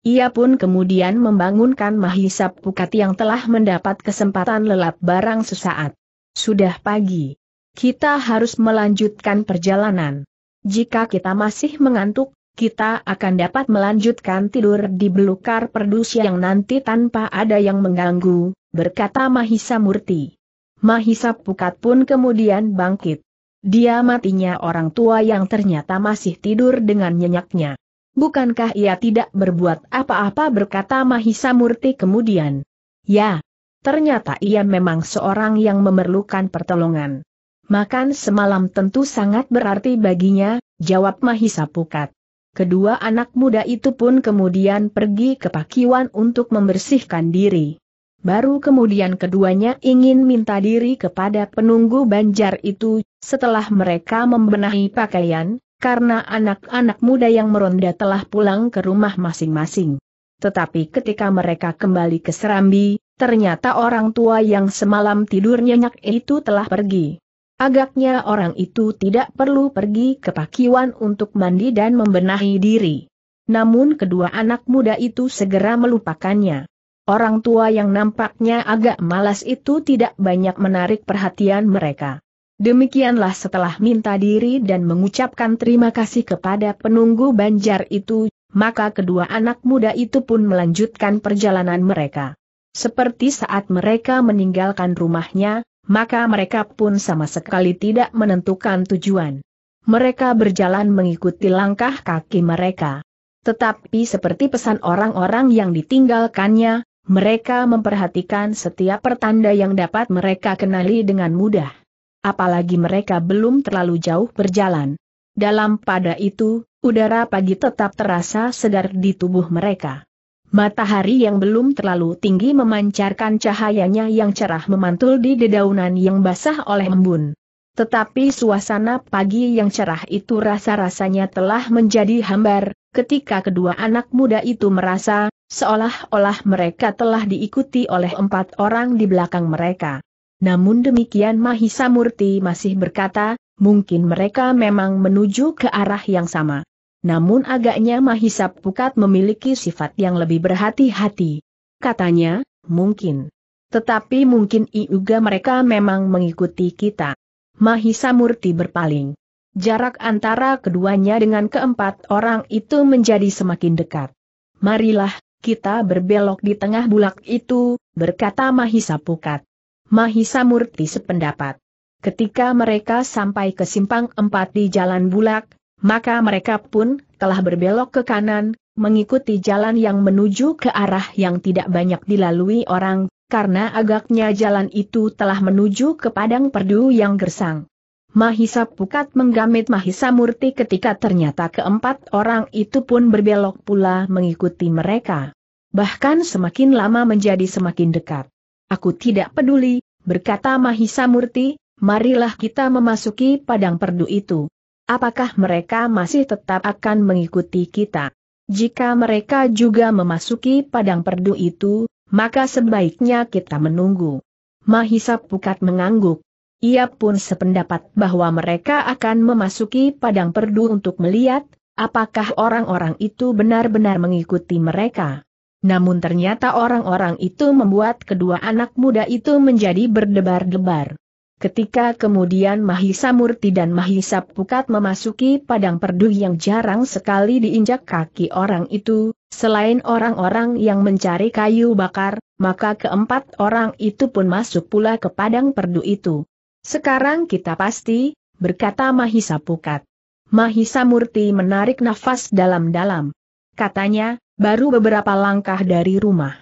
Ia pun kemudian membangunkan Mahisa Pukat yang telah mendapat kesempatan lelap barang sesaat. Sudah pagi. Kita harus melanjutkan perjalanan. Jika kita masih mengantuk, kita akan dapat melanjutkan tidur di belukar perdus yang nanti tanpa ada yang mengganggu, berkata Mahisa Murti. Mahisa Pukat pun kemudian bangkit. Dia matinya orang tua yang ternyata masih tidur dengan nyenyaknya. Bukankah ia tidak berbuat apa-apa berkata Mahisa Murti kemudian. Ya, ternyata ia memang seorang yang memerlukan pertolongan. Makan semalam tentu sangat berarti baginya, jawab Mahisa Pukat. Kedua anak muda itu pun kemudian pergi ke pakiwan untuk membersihkan diri. Baru kemudian keduanya ingin minta diri kepada penunggu banjar itu, setelah mereka membenahi pakaian, karena anak-anak muda yang meronda telah pulang ke rumah masing-masing. Tetapi ketika mereka kembali ke Serambi, ternyata orang tua yang semalam tidur nyenyak itu telah pergi. Agaknya orang itu tidak perlu pergi ke pakiwan untuk mandi dan membenahi diri. Namun kedua anak muda itu segera melupakannya. Orang tua yang nampaknya agak malas itu tidak banyak menarik perhatian mereka. Demikianlah setelah minta diri dan mengucapkan terima kasih kepada penunggu banjar itu, maka kedua anak muda itu pun melanjutkan perjalanan mereka. Seperti saat mereka meninggalkan rumahnya, maka mereka pun sama sekali tidak menentukan tujuan. Mereka berjalan mengikuti langkah kaki mereka. Tetapi seperti pesan orang-orang yang ditinggalkannya, mereka memperhatikan setiap pertanda yang dapat mereka kenali dengan mudah. Apalagi mereka belum terlalu jauh berjalan. Dalam pada itu, udara pagi tetap terasa segar di tubuh mereka. Matahari yang belum terlalu tinggi memancarkan cahayanya yang cerah memantul di dedaunan yang basah oleh embun. Tetapi suasana pagi yang cerah itu rasa-rasanya telah menjadi hambar, ketika kedua anak muda itu merasa, seolah-olah mereka telah diikuti oleh empat orang di belakang mereka. Namun demikian Mahisa Murti masih berkata, mungkin mereka memang menuju ke arah yang sama. Namun agaknya Mahisa Pukat memiliki sifat yang lebih berhati-hati. Katanya, mungkin. Tetapi mungkin juga mereka memang mengikuti kita. Mahisa Murti berpaling. Jarak antara keduanya dengan keempat orang itu menjadi semakin dekat. Marilah, kita berbelok di tengah bulak itu, berkata Mahisa Pukat. Mahisa Murti sependapat. Ketika mereka sampai ke simpang empat di jalan bulak, maka mereka pun telah berbelok ke kanan, mengikuti jalan yang menuju ke arah yang tidak banyak dilalui orang, karena agaknya jalan itu telah menuju ke padang perdu yang gersang. Mahisa Pukat menggamit Mahisa Murti ketika ternyata keempat orang itu pun berbelok pula mengikuti mereka. Bahkan semakin lama menjadi semakin dekat. Aku tidak peduli, berkata Mahisa Murti, marilah kita memasuki padang perdu itu apakah mereka masih tetap akan mengikuti kita? Jika mereka juga memasuki padang perdu itu, maka sebaiknya kita menunggu. Mahisa Pukat mengangguk. Ia pun sependapat bahwa mereka akan memasuki padang perdu untuk melihat, apakah orang-orang itu benar-benar mengikuti mereka. Namun ternyata orang-orang itu membuat kedua anak muda itu menjadi berdebar-debar. Ketika kemudian Mahisa Murti dan Mahisa Pukat memasuki padang perdu yang jarang sekali diinjak kaki orang itu, selain orang-orang yang mencari kayu bakar, maka keempat orang itu pun masuk pula ke padang perdu itu. Sekarang kita pasti, berkata Mahisa Pukat. Mahisa Murti menarik nafas dalam-dalam. Katanya, baru beberapa langkah dari rumah.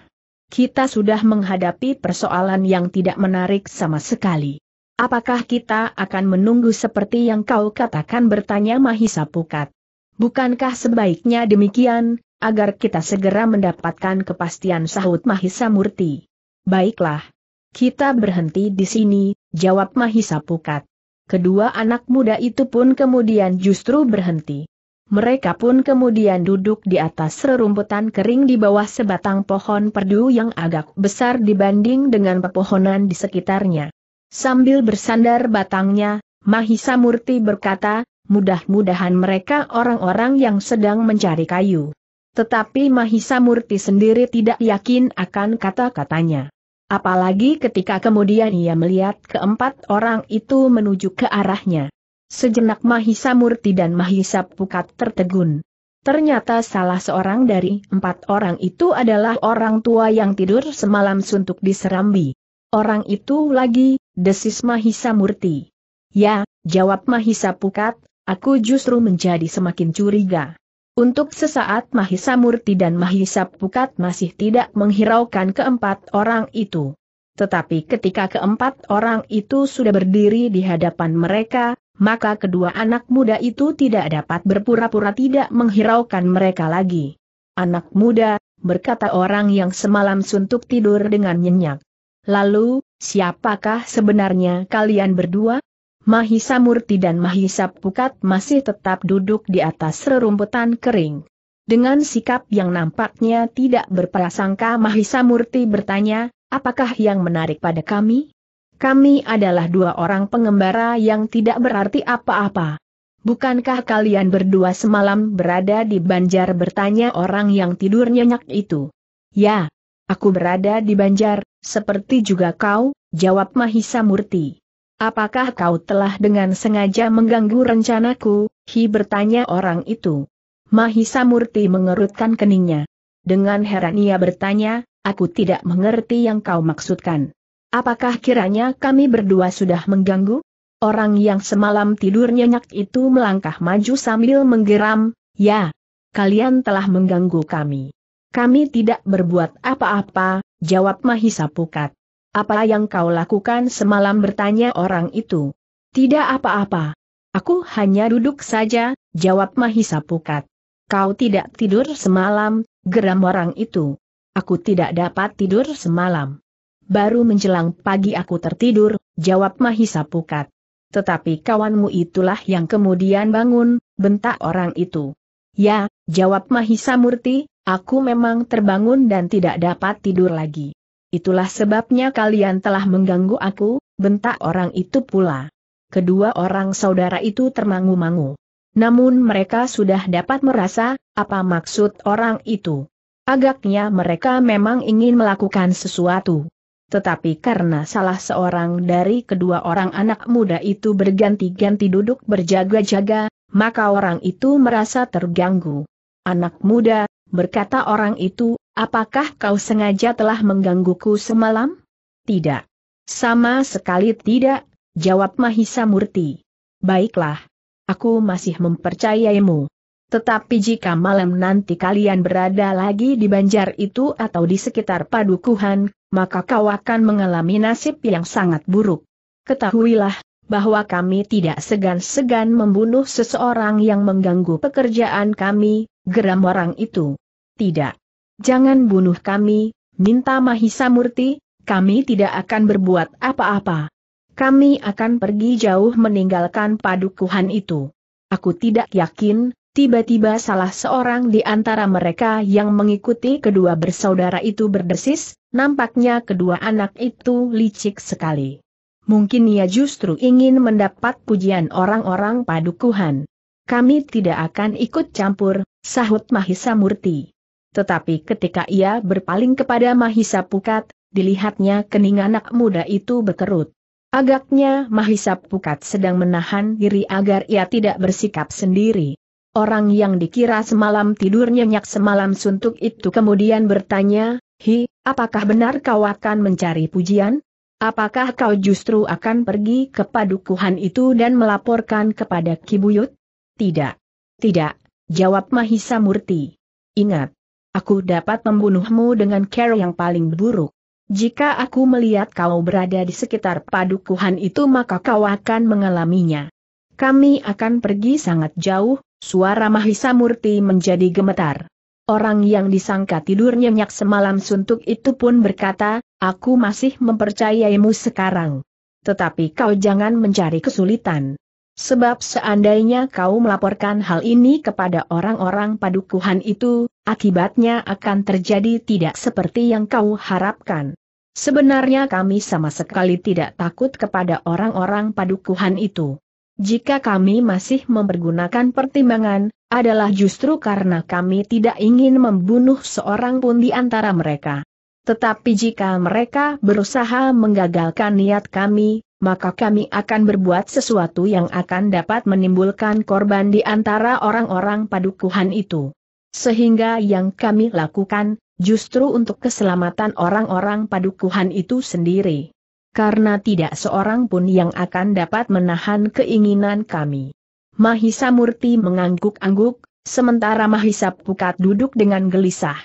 Kita sudah menghadapi persoalan yang tidak menarik sama sekali. Apakah kita akan menunggu seperti yang kau katakan bertanya Mahisa Pukat? Bukankah sebaiknya demikian, agar kita segera mendapatkan kepastian sahut Mahisa Murti? Baiklah. Kita berhenti di sini, jawab Mahisa Pukat. Kedua anak muda itu pun kemudian justru berhenti. Mereka pun kemudian duduk di atas rerumputan kering di bawah sebatang pohon perdu yang agak besar dibanding dengan pepohonan di sekitarnya. Sambil bersandar batangnya, Mahisa Murti berkata, mudah-mudahan mereka orang-orang yang sedang mencari kayu. Tetapi Mahisa Murti sendiri tidak yakin akan kata-katanya. Apalagi ketika kemudian ia melihat keempat orang itu menuju ke arahnya. Sejenak Mahisa Murti dan Mahisa Pukat tertegun. Ternyata salah seorang dari empat orang itu adalah orang tua yang tidur semalam suntuk di Serambi. Orang itu lagi, desis Mahisa Murti. Ya, jawab Mahisa Pukat, aku justru menjadi semakin curiga. Untuk sesaat Mahisa Murti dan Mahisa Pukat masih tidak menghiraukan keempat orang itu. Tetapi ketika keempat orang itu sudah berdiri di hadapan mereka, maka kedua anak muda itu tidak dapat berpura-pura tidak menghiraukan mereka lagi. Anak muda, berkata orang yang semalam suntuk tidur dengan nyenyak. Lalu, siapakah sebenarnya kalian berdua? Mahisa Murti dan Mahisa Pukat masih tetap duduk di atas rerumputan kering. Dengan sikap yang nampaknya tidak berprasangka Mahisa Murti bertanya, apakah yang menarik pada kami? Kami adalah dua orang pengembara yang tidak berarti apa-apa. Bukankah kalian berdua semalam berada di banjar bertanya orang yang tidur nyenyak itu? Ya, aku berada di banjar, seperti juga kau, jawab Mahisa Murti. Apakah kau telah dengan sengaja mengganggu rencanaku? Hi bertanya orang itu. Mahisa Murti mengerutkan keningnya. Dengan heran ia bertanya, aku tidak mengerti yang kau maksudkan. Apakah kiranya kami berdua sudah mengganggu? Orang yang semalam tidur nyenyak itu melangkah maju sambil menggeram, ya, kalian telah mengganggu kami. Kami tidak berbuat apa-apa, jawab Mahisa Pukat. Apa yang kau lakukan semalam bertanya orang itu? Tidak apa-apa. Aku hanya duduk saja, jawab Mahisa Pukat. Kau tidak tidur semalam, geram orang itu. Aku tidak dapat tidur semalam. Baru menjelang pagi aku tertidur, jawab Mahisa Pukat. Tetapi kawanmu itulah yang kemudian bangun, bentak orang itu. Ya, jawab Mahisa Murti, Aku memang terbangun dan tidak dapat tidur lagi. Itulah sebabnya kalian telah mengganggu aku, bentak orang itu pula. Kedua orang saudara itu termangu-mangu. Namun mereka sudah dapat merasa, apa maksud orang itu. Agaknya mereka memang ingin melakukan sesuatu. Tetapi karena salah seorang dari kedua orang anak muda itu berganti-ganti duduk berjaga-jaga, maka orang itu merasa terganggu. Anak muda, Berkata orang itu, apakah kau sengaja telah menggangguku semalam? Tidak. Sama sekali tidak, jawab Mahisa Murti. Baiklah. Aku masih mempercayaimu. Tetapi jika malam nanti kalian berada lagi di banjar itu atau di sekitar padukuhan, maka kau akan mengalami nasib yang sangat buruk. Ketahuilah, bahwa kami tidak segan-segan membunuh seseorang yang mengganggu pekerjaan kami, geram orang itu. Tidak. Jangan bunuh kami, minta Mahisa Murti, kami tidak akan berbuat apa-apa. Kami akan pergi jauh meninggalkan padukuhan itu. Aku tidak yakin, tiba-tiba salah seorang di antara mereka yang mengikuti kedua bersaudara itu berdesis, nampaknya kedua anak itu licik sekali. Mungkin ia justru ingin mendapat pujian orang-orang padukuhan. Kami tidak akan ikut campur, sahut Mahisa Murti. Tetapi ketika ia berpaling kepada Mahisa Pukat, dilihatnya kening anak muda itu berkerut. Agaknya Mahisa Pukat sedang menahan diri agar ia tidak bersikap sendiri. Orang yang dikira semalam tidur nyenyak semalam suntuk itu kemudian bertanya, Hi, apakah benar kau akan mencari pujian? Apakah kau justru akan pergi ke padukuhan itu dan melaporkan kepada Kibuyut? Tidak. Tidak, jawab Mahisa Murti. Ingat, aku dapat membunuhmu dengan cara yang paling buruk. Jika aku melihat kau berada di sekitar padukuhan itu maka kau akan mengalaminya. Kami akan pergi sangat jauh, suara Mahisa Murti menjadi gemetar. Orang yang disangka tidur nyenyak semalam suntuk itu pun berkata, aku masih mempercayaimu sekarang. Tetapi kau jangan mencari kesulitan. Sebab seandainya kau melaporkan hal ini kepada orang-orang padukuhan itu, akibatnya akan terjadi tidak seperti yang kau harapkan. Sebenarnya kami sama sekali tidak takut kepada orang-orang padukuhan itu. Jika kami masih mempergunakan pertimbangan, adalah justru karena kami tidak ingin membunuh seorang pun di antara mereka. Tetapi jika mereka berusaha menggagalkan niat kami, maka kami akan berbuat sesuatu yang akan dapat menimbulkan korban di antara orang-orang padukuhan itu. Sehingga yang kami lakukan, justru untuk keselamatan orang-orang padukuhan itu sendiri. Karena tidak seorang pun yang akan dapat menahan keinginan kami. Mahisa Murti mengangguk-angguk, sementara Mahisa Pukat duduk dengan gelisah.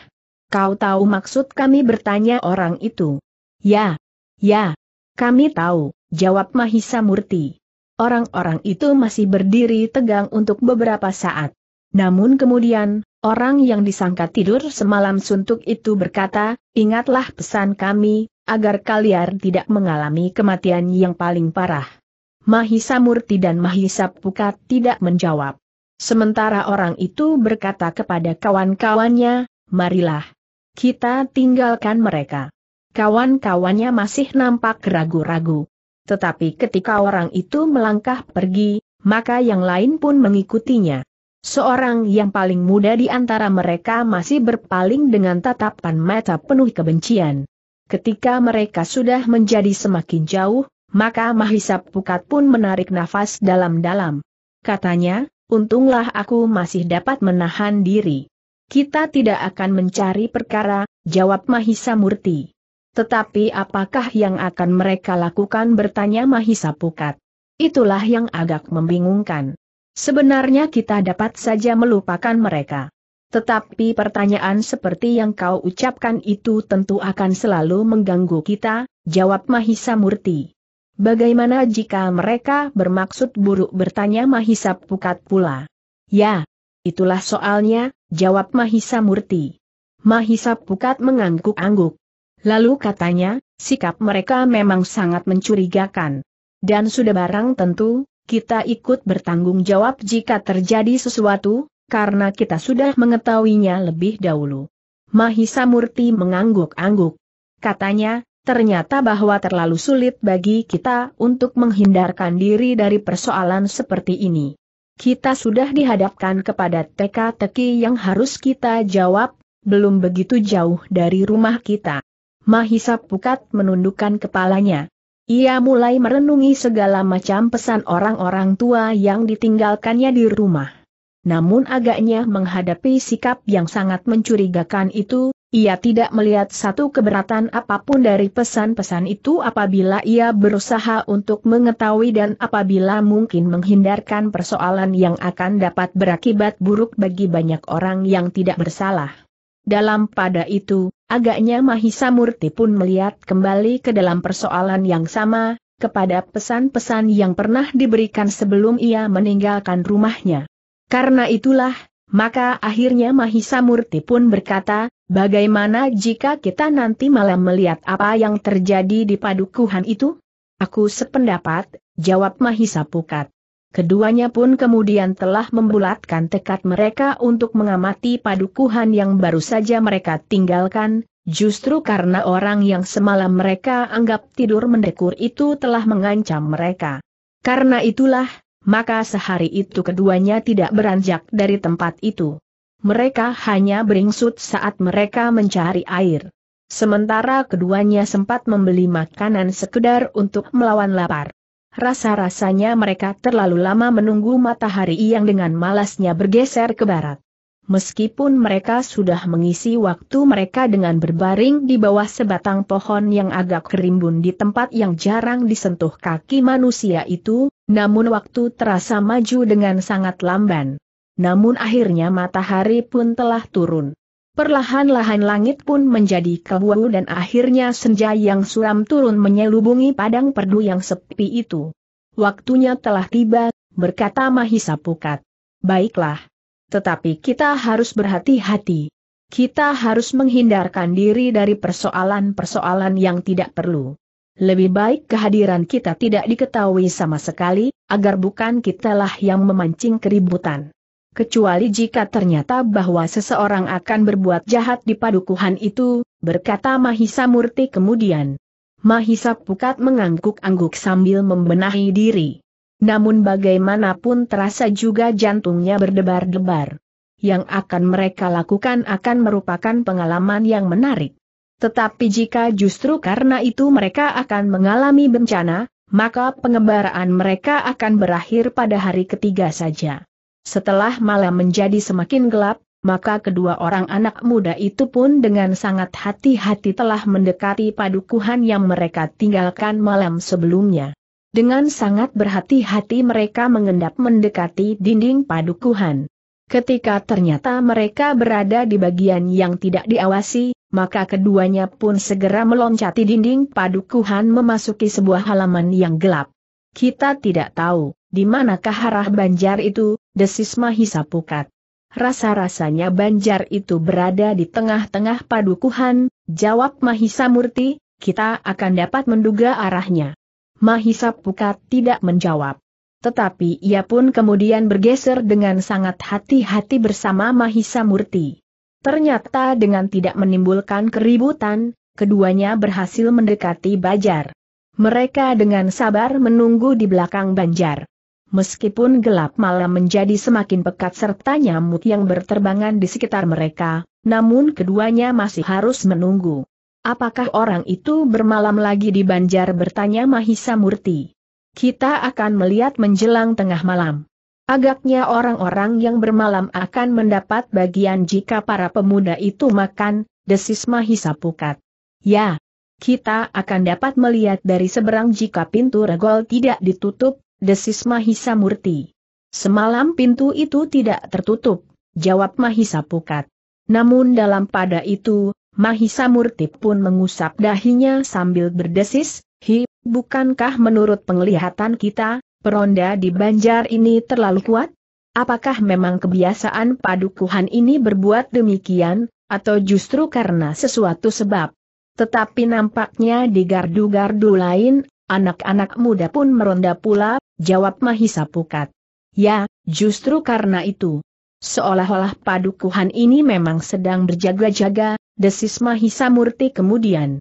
Kau tahu maksud kami bertanya orang itu? Ya, ya, kami tahu jawab Mahisa Murti. Orang-orang itu masih berdiri tegang untuk beberapa saat. Namun kemudian, orang yang disangka tidur semalam suntuk itu berkata, ingatlah pesan kami, agar kalian tidak mengalami kematian yang paling parah. Mahisa Murti dan Mahisa Pukat tidak menjawab. Sementara orang itu berkata kepada kawan-kawannya, marilah. Kita tinggalkan mereka. Kawan-kawannya masih nampak ragu-ragu. Tetapi ketika orang itu melangkah pergi, maka yang lain pun mengikutinya. Seorang yang paling muda di antara mereka masih berpaling dengan tatapan mata penuh kebencian. Ketika mereka sudah menjadi semakin jauh, maka Mahisa Pukat pun menarik nafas dalam-dalam. Katanya, untunglah aku masih dapat menahan diri. Kita tidak akan mencari perkara, jawab Mahisa Murti. Tetapi apakah yang akan mereka lakukan bertanya Mahisa Pukat. Itulah yang agak membingungkan. Sebenarnya kita dapat saja melupakan mereka. Tetapi pertanyaan seperti yang kau ucapkan itu tentu akan selalu mengganggu kita, jawab Mahisa Murti. Bagaimana jika mereka bermaksud buruk bertanya Mahisa Pukat pula? Ya, itulah soalnya, jawab Mahisa Murti. Mahisa Pukat mengangguk-angguk. Lalu katanya, sikap mereka memang sangat mencurigakan. Dan sudah barang tentu, kita ikut bertanggung jawab jika terjadi sesuatu, karena kita sudah mengetahuinya lebih dahulu. Mahisa Murti mengangguk-angguk. Katanya, ternyata bahwa terlalu sulit bagi kita untuk menghindarkan diri dari persoalan seperti ini. Kita sudah dihadapkan kepada teka-teki yang harus kita jawab, belum begitu jauh dari rumah kita. Mahisa Pukat menundukkan kepalanya. Ia mulai merenungi segala macam pesan orang-orang tua yang ditinggalkannya di rumah. Namun agaknya menghadapi sikap yang sangat mencurigakan itu, ia tidak melihat satu keberatan apapun dari pesan-pesan itu apabila ia berusaha untuk mengetahui dan apabila mungkin menghindarkan persoalan yang akan dapat berakibat buruk bagi banyak orang yang tidak bersalah. Dalam pada itu, agaknya Mahisa Murti pun melihat kembali ke dalam persoalan yang sama, kepada pesan-pesan yang pernah diberikan sebelum ia meninggalkan rumahnya. Karena itulah, maka akhirnya Mahisa Murti pun berkata, bagaimana jika kita nanti malam melihat apa yang terjadi di padukuhan itu? Aku sependapat, jawab Mahisa Pukat. Keduanya pun kemudian telah membulatkan tekad mereka untuk mengamati padukuhan yang baru saja mereka tinggalkan, justru karena orang yang semalam mereka anggap tidur mendekur itu telah mengancam mereka. Karena itulah, maka sehari itu keduanya tidak beranjak dari tempat itu. Mereka hanya beringsut saat mereka mencari air. Sementara keduanya sempat membeli makanan sekedar untuk melawan lapar. Rasa-rasanya mereka terlalu lama menunggu matahari yang dengan malasnya bergeser ke barat. Meskipun mereka sudah mengisi waktu mereka dengan berbaring di bawah sebatang pohon yang agak kerimbun di tempat yang jarang disentuh kaki manusia itu, namun waktu terasa maju dengan sangat lamban. Namun akhirnya matahari pun telah turun. Perlahan-lahan langit pun menjadi kebuau dan akhirnya senja yang suram turun menyelubungi padang perdu yang sepi itu. Waktunya telah tiba, berkata Mahisa Pukat. Baiklah. Tetapi kita harus berhati-hati. Kita harus menghindarkan diri dari persoalan-persoalan yang tidak perlu. Lebih baik kehadiran kita tidak diketahui sama sekali, agar bukan kitalah yang memancing keributan kecuali jika ternyata bahwa seseorang akan berbuat jahat di padukuhan itu, berkata Mahisa Murti kemudian. Mahisa Pukat mengangguk-angguk sambil membenahi diri. Namun bagaimanapun terasa juga jantungnya berdebar-debar. Yang akan mereka lakukan akan merupakan pengalaman yang menarik. Tetapi jika justru karena itu mereka akan mengalami bencana, maka pengembaraan mereka akan berakhir pada hari ketiga saja. Setelah malam menjadi semakin gelap, maka kedua orang anak muda itu pun dengan sangat hati-hati telah mendekati padukuhan yang mereka tinggalkan malam sebelumnya. Dengan sangat berhati-hati mereka mengendap mendekati dinding padukuhan. Ketika ternyata mereka berada di bagian yang tidak diawasi, maka keduanya pun segera meloncati dinding padukuhan memasuki sebuah halaman yang gelap. Kita tidak tahu, di manakah arah banjar itu, desis Mahisa Pukat. Rasa-rasanya Banjar itu berada di tengah-tengah padukuhan, jawab Mahisa Murti, kita akan dapat menduga arahnya. Mahisa Pukat tidak menjawab. Tetapi ia pun kemudian bergeser dengan sangat hati-hati bersama Mahisa Murti. Ternyata dengan tidak menimbulkan keributan, keduanya berhasil mendekati Banjar. Mereka dengan sabar menunggu di belakang Banjar meskipun gelap malam menjadi semakin pekat serta nyamuk yang berterbangan di sekitar mereka, namun keduanya masih harus menunggu. Apakah orang itu bermalam lagi di Banjar bertanya Mahisa Murti. Kita akan melihat menjelang tengah malam. Agaknya orang-orang yang bermalam akan mendapat bagian jika para pemuda itu makan, desis Mahisa Pukat. Ya, kita akan dapat melihat dari seberang jika pintu regol tidak ditutup, desis Mahisa Murti. Semalam pintu itu tidak tertutup, jawab Mahisa Pukat. Namun dalam pada itu, Mahisa Murti pun mengusap dahinya sambil berdesis, Hi, bukankah menurut penglihatan kita, peronda di banjar ini terlalu kuat? Apakah memang kebiasaan padukuhan ini berbuat demikian, atau justru karena sesuatu sebab? Tetapi nampaknya di gardu-gardu lain, anak-anak muda pun meronda pula, jawab Mahisa Pukat. Ya, justru karena itu. Seolah-olah padukuhan ini memang sedang berjaga-jaga, desis Mahisa Murti kemudian.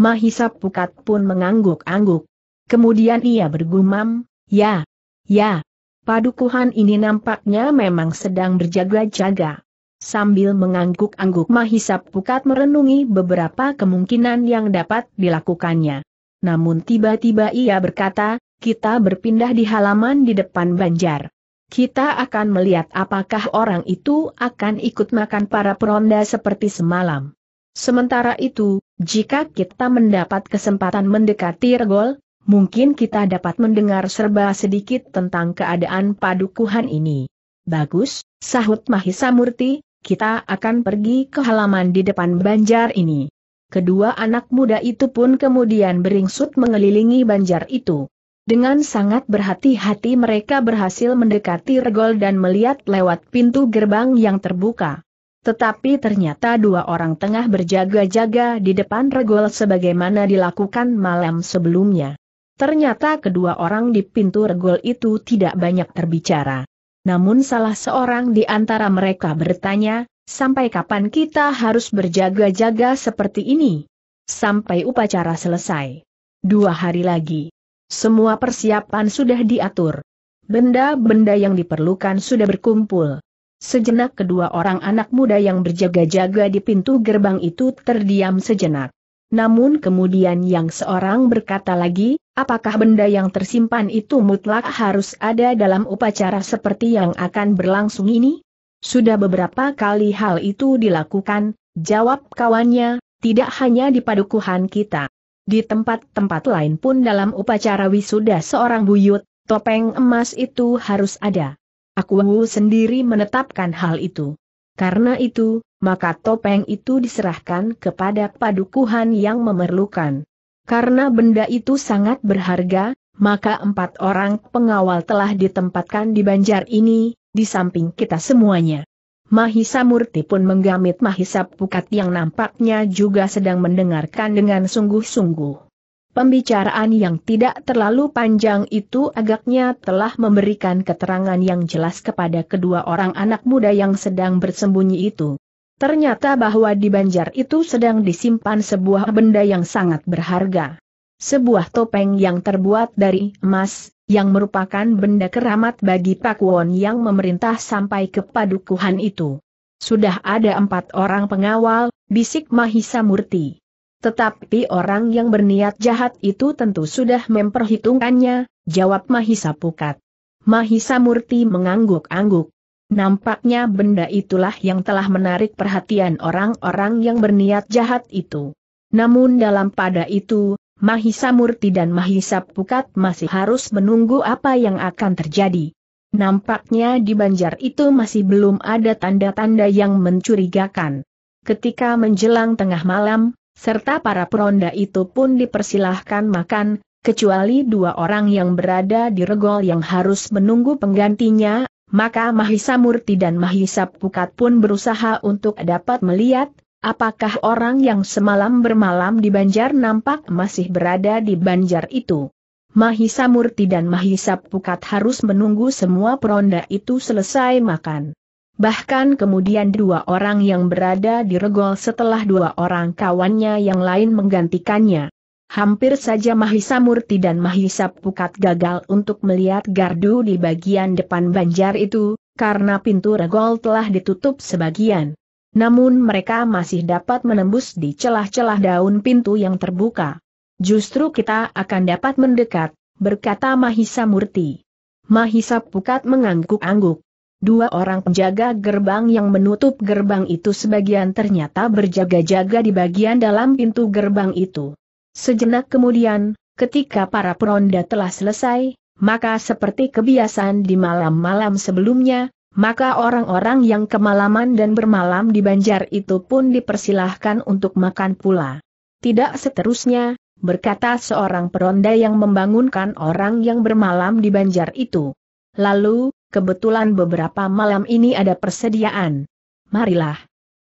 Mahisa Pukat pun mengangguk-angguk. Kemudian ia bergumam, ya, ya, padukuhan ini nampaknya memang sedang berjaga-jaga. Sambil mengangguk-angguk Mahisa Pukat merenungi beberapa kemungkinan yang dapat dilakukannya. Namun tiba-tiba ia berkata, kita berpindah di halaman di depan banjar. Kita akan melihat apakah orang itu akan ikut makan para peronda seperti semalam. Sementara itu, jika kita mendapat kesempatan mendekati Regol, mungkin kita dapat mendengar serba sedikit tentang keadaan padukuhan ini. Bagus, sahut Mahisa Murti, kita akan pergi ke halaman di depan banjar ini. Kedua anak muda itu pun kemudian beringsut mengelilingi banjar itu. Dengan sangat berhati-hati mereka berhasil mendekati regol dan melihat lewat pintu gerbang yang terbuka. Tetapi ternyata dua orang tengah berjaga-jaga di depan regol sebagaimana dilakukan malam sebelumnya. Ternyata kedua orang di pintu regol itu tidak banyak terbicara. Namun salah seorang di antara mereka bertanya, sampai kapan kita harus berjaga-jaga seperti ini? Sampai upacara selesai. Dua hari lagi. Semua persiapan sudah diatur. Benda-benda yang diperlukan sudah berkumpul. Sejenak kedua orang anak muda yang berjaga-jaga di pintu gerbang itu terdiam sejenak. Namun kemudian yang seorang berkata lagi, apakah benda yang tersimpan itu mutlak harus ada dalam upacara seperti yang akan berlangsung ini? Sudah beberapa kali hal itu dilakukan, jawab kawannya, tidak hanya di padukuhan kita. Di tempat-tempat lain pun dalam upacara wisuda seorang buyut, topeng emas itu harus ada. Aku sendiri menetapkan hal itu. Karena itu, maka topeng itu diserahkan kepada padukuhan yang memerlukan. Karena benda itu sangat berharga, maka empat orang pengawal telah ditempatkan di banjar ini, di samping kita semuanya. Mahisa Murti pun menggamit Mahisa Pukat yang nampaknya juga sedang mendengarkan dengan sungguh-sungguh. Pembicaraan yang tidak terlalu panjang itu agaknya telah memberikan keterangan yang jelas kepada kedua orang anak muda yang sedang bersembunyi itu. Ternyata bahwa di banjar itu sedang disimpan sebuah benda yang sangat berharga. Sebuah topeng yang terbuat dari emas, yang merupakan benda keramat bagi Pakuwon yang memerintah sampai ke padukuhan itu. Sudah ada empat orang pengawal, bisik Mahisa Murti. Tetapi orang yang berniat jahat itu tentu sudah memperhitungkannya, jawab Mahisa Pukat. Mahisa Murti mengangguk-angguk. Nampaknya benda itulah yang telah menarik perhatian orang-orang yang berniat jahat itu. Namun dalam pada itu, Mahisa Murti dan Mahisa Pukat masih harus menunggu apa yang akan terjadi. Nampaknya di banjar itu masih belum ada tanda-tanda yang mencurigakan. Ketika menjelang tengah malam, serta para peronda itu pun dipersilahkan makan, kecuali dua orang yang berada di regol yang harus menunggu penggantinya, maka Mahisa Murti dan Mahisa Pukat pun berusaha untuk dapat melihat Apakah orang yang semalam bermalam di Banjar nampak masih berada di Banjar itu? Mahisa Murti dan Mahisa Pukat harus menunggu semua peronda itu selesai makan. Bahkan kemudian dua orang yang berada di regol setelah dua orang kawannya yang lain menggantikannya. Hampir saja Mahisa Murti dan Mahisa Pukat gagal untuk melihat gardu di bagian depan banjar itu, karena pintu regol telah ditutup sebagian. Namun mereka masih dapat menembus di celah-celah daun pintu yang terbuka. Justru kita akan dapat mendekat, berkata Mahisa Murti. Mahisa Pukat mengangguk-angguk. Dua orang penjaga gerbang yang menutup gerbang itu sebagian ternyata berjaga-jaga di bagian dalam pintu gerbang itu. Sejenak kemudian, ketika para peronda telah selesai, maka seperti kebiasaan di malam-malam sebelumnya, maka orang-orang yang kemalaman dan bermalam di banjar itu pun dipersilahkan untuk makan pula. Tidak seterusnya, berkata seorang peronda yang membangunkan orang yang bermalam di banjar itu. Lalu, kebetulan beberapa malam ini ada persediaan. Marilah.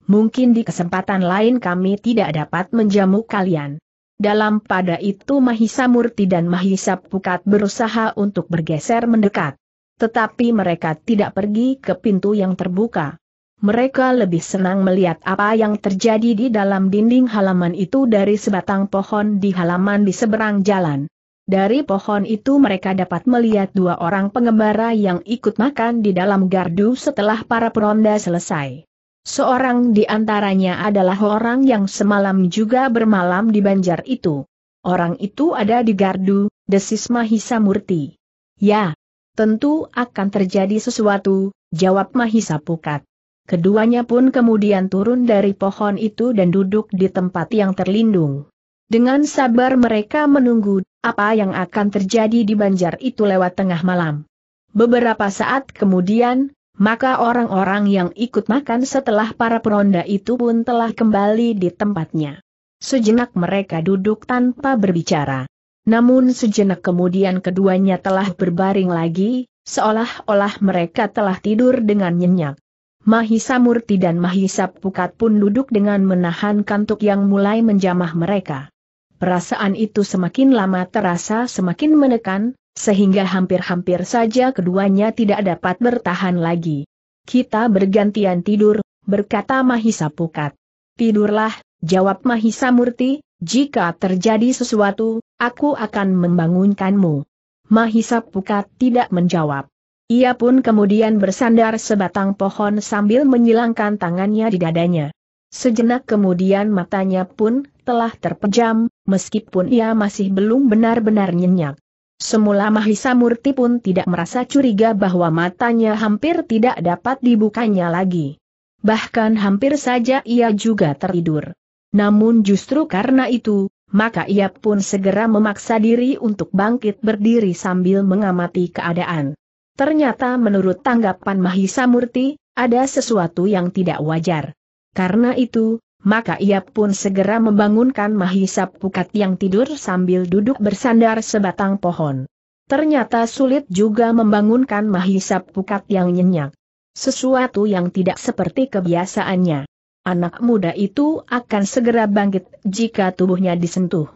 Mungkin di kesempatan lain kami tidak dapat menjamu kalian. Dalam pada itu Mahisa Murti dan Mahisa Pukat berusaha untuk bergeser mendekat. Tetapi mereka tidak pergi ke pintu yang terbuka. Mereka lebih senang melihat apa yang terjadi di dalam dinding halaman itu dari sebatang pohon di halaman di seberang jalan. Dari pohon itu mereka dapat melihat dua orang pengembara yang ikut makan di dalam gardu setelah para peronda selesai. Seorang di antaranya adalah orang yang semalam juga bermalam di banjar itu. Orang itu ada di gardu, desis Mahisa Murti. Ya, Tentu akan terjadi sesuatu, jawab Mahisa Pukat. Keduanya pun kemudian turun dari pohon itu dan duduk di tempat yang terlindung. Dengan sabar mereka menunggu apa yang akan terjadi di banjar itu lewat tengah malam. Beberapa saat kemudian, maka orang-orang yang ikut makan setelah para peronda itu pun telah kembali di tempatnya. Sejenak mereka duduk tanpa berbicara. Namun sejenak kemudian keduanya telah berbaring lagi, seolah-olah mereka telah tidur dengan nyenyak. Mahisa Murti dan Mahisa Pukat pun duduk dengan menahan kantuk yang mulai menjamah mereka. Perasaan itu semakin lama terasa semakin menekan, sehingga hampir-hampir saja keduanya tidak dapat bertahan lagi. Kita bergantian tidur, berkata Mahisa Pukat. Tidurlah, Jawab Mahisa Murti, jika terjadi sesuatu, aku akan membangunkanmu. Mahisa Pukat tidak menjawab. Ia pun kemudian bersandar sebatang pohon sambil menyilangkan tangannya di dadanya. Sejenak kemudian matanya pun telah terpejam, meskipun ia masih belum benar-benar nyenyak. Semula Mahisa Murti pun tidak merasa curiga bahwa matanya hampir tidak dapat dibukanya lagi. Bahkan hampir saja ia juga tertidur. Namun justru karena itu, maka ia pun segera memaksa diri untuk bangkit berdiri sambil mengamati keadaan. Ternyata menurut tanggapan Mahisa Murti, ada sesuatu yang tidak wajar. Karena itu, maka ia pun segera membangunkan Mahisa Pukat yang tidur sambil duduk bersandar sebatang pohon. Ternyata sulit juga membangunkan Mahisa Pukat yang nyenyak. Sesuatu yang tidak seperti kebiasaannya anak muda itu akan segera bangkit jika tubuhnya disentuh.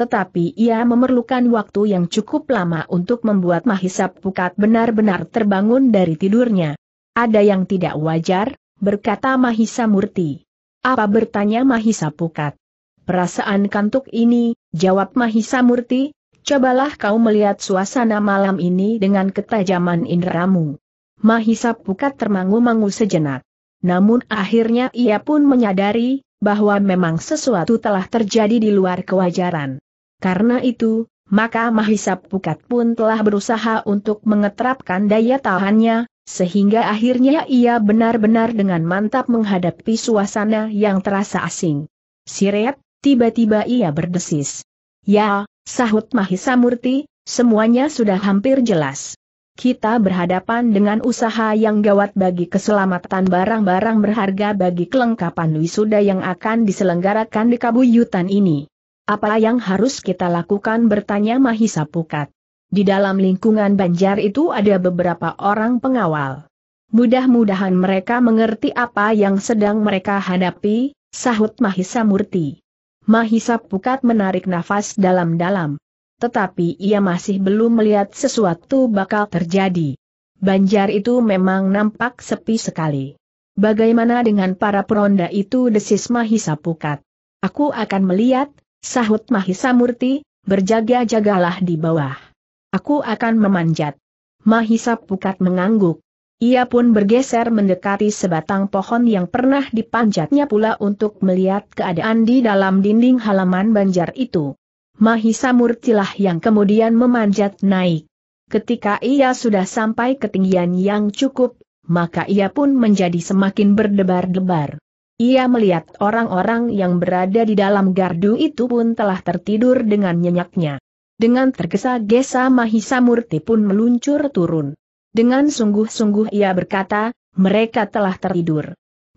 Tetapi ia memerlukan waktu yang cukup lama untuk membuat Mahisa Pukat benar-benar terbangun dari tidurnya. Ada yang tidak wajar, berkata Mahisa Murti. Apa bertanya Mahisa Pukat? Perasaan kantuk ini, jawab Mahisa Murti, cobalah kau melihat suasana malam ini dengan ketajaman inderamu. Mahisa Pukat termangu-mangu sejenak. Namun akhirnya ia pun menyadari, bahwa memang sesuatu telah terjadi di luar kewajaran. Karena itu, maka Mahisa Pukat pun telah berusaha untuk mengetrapkan daya tahannya, sehingga akhirnya ia benar-benar dengan mantap menghadapi suasana yang terasa asing. Siret, tiba-tiba ia berdesis. Ya, sahut Mahisa Murti, semuanya sudah hampir jelas kita berhadapan dengan usaha yang gawat bagi keselamatan barang-barang berharga bagi kelengkapan wisuda yang akan diselenggarakan di kabuyutan ini. Apa yang harus kita lakukan bertanya Mahisa Pukat. Di dalam lingkungan Banjar itu ada beberapa orang pengawal. Mudah-mudahan mereka mengerti apa yang sedang mereka hadapi, sahut Mahisa Murti. Mahisa Pukat menarik nafas dalam-dalam tetapi ia masih belum melihat sesuatu bakal terjadi. Banjar itu memang nampak sepi sekali. Bagaimana dengan para peronda itu desis Mahisa Pukat? Aku akan melihat, sahut Mahisa Murti, berjaga-jagalah di bawah. Aku akan memanjat. Mahisa Pukat mengangguk. Ia pun bergeser mendekati sebatang pohon yang pernah dipanjatnya pula untuk melihat keadaan di dalam dinding halaman banjar itu. Mahisa Murtilah yang kemudian memanjat naik. Ketika ia sudah sampai ketinggian yang cukup, maka ia pun menjadi semakin berdebar-debar. Ia melihat orang-orang yang berada di dalam gardu itu pun telah tertidur dengan nyenyaknya. Dengan tergesa-gesa Mahisa Murti pun meluncur turun. Dengan sungguh-sungguh ia berkata, mereka telah tertidur.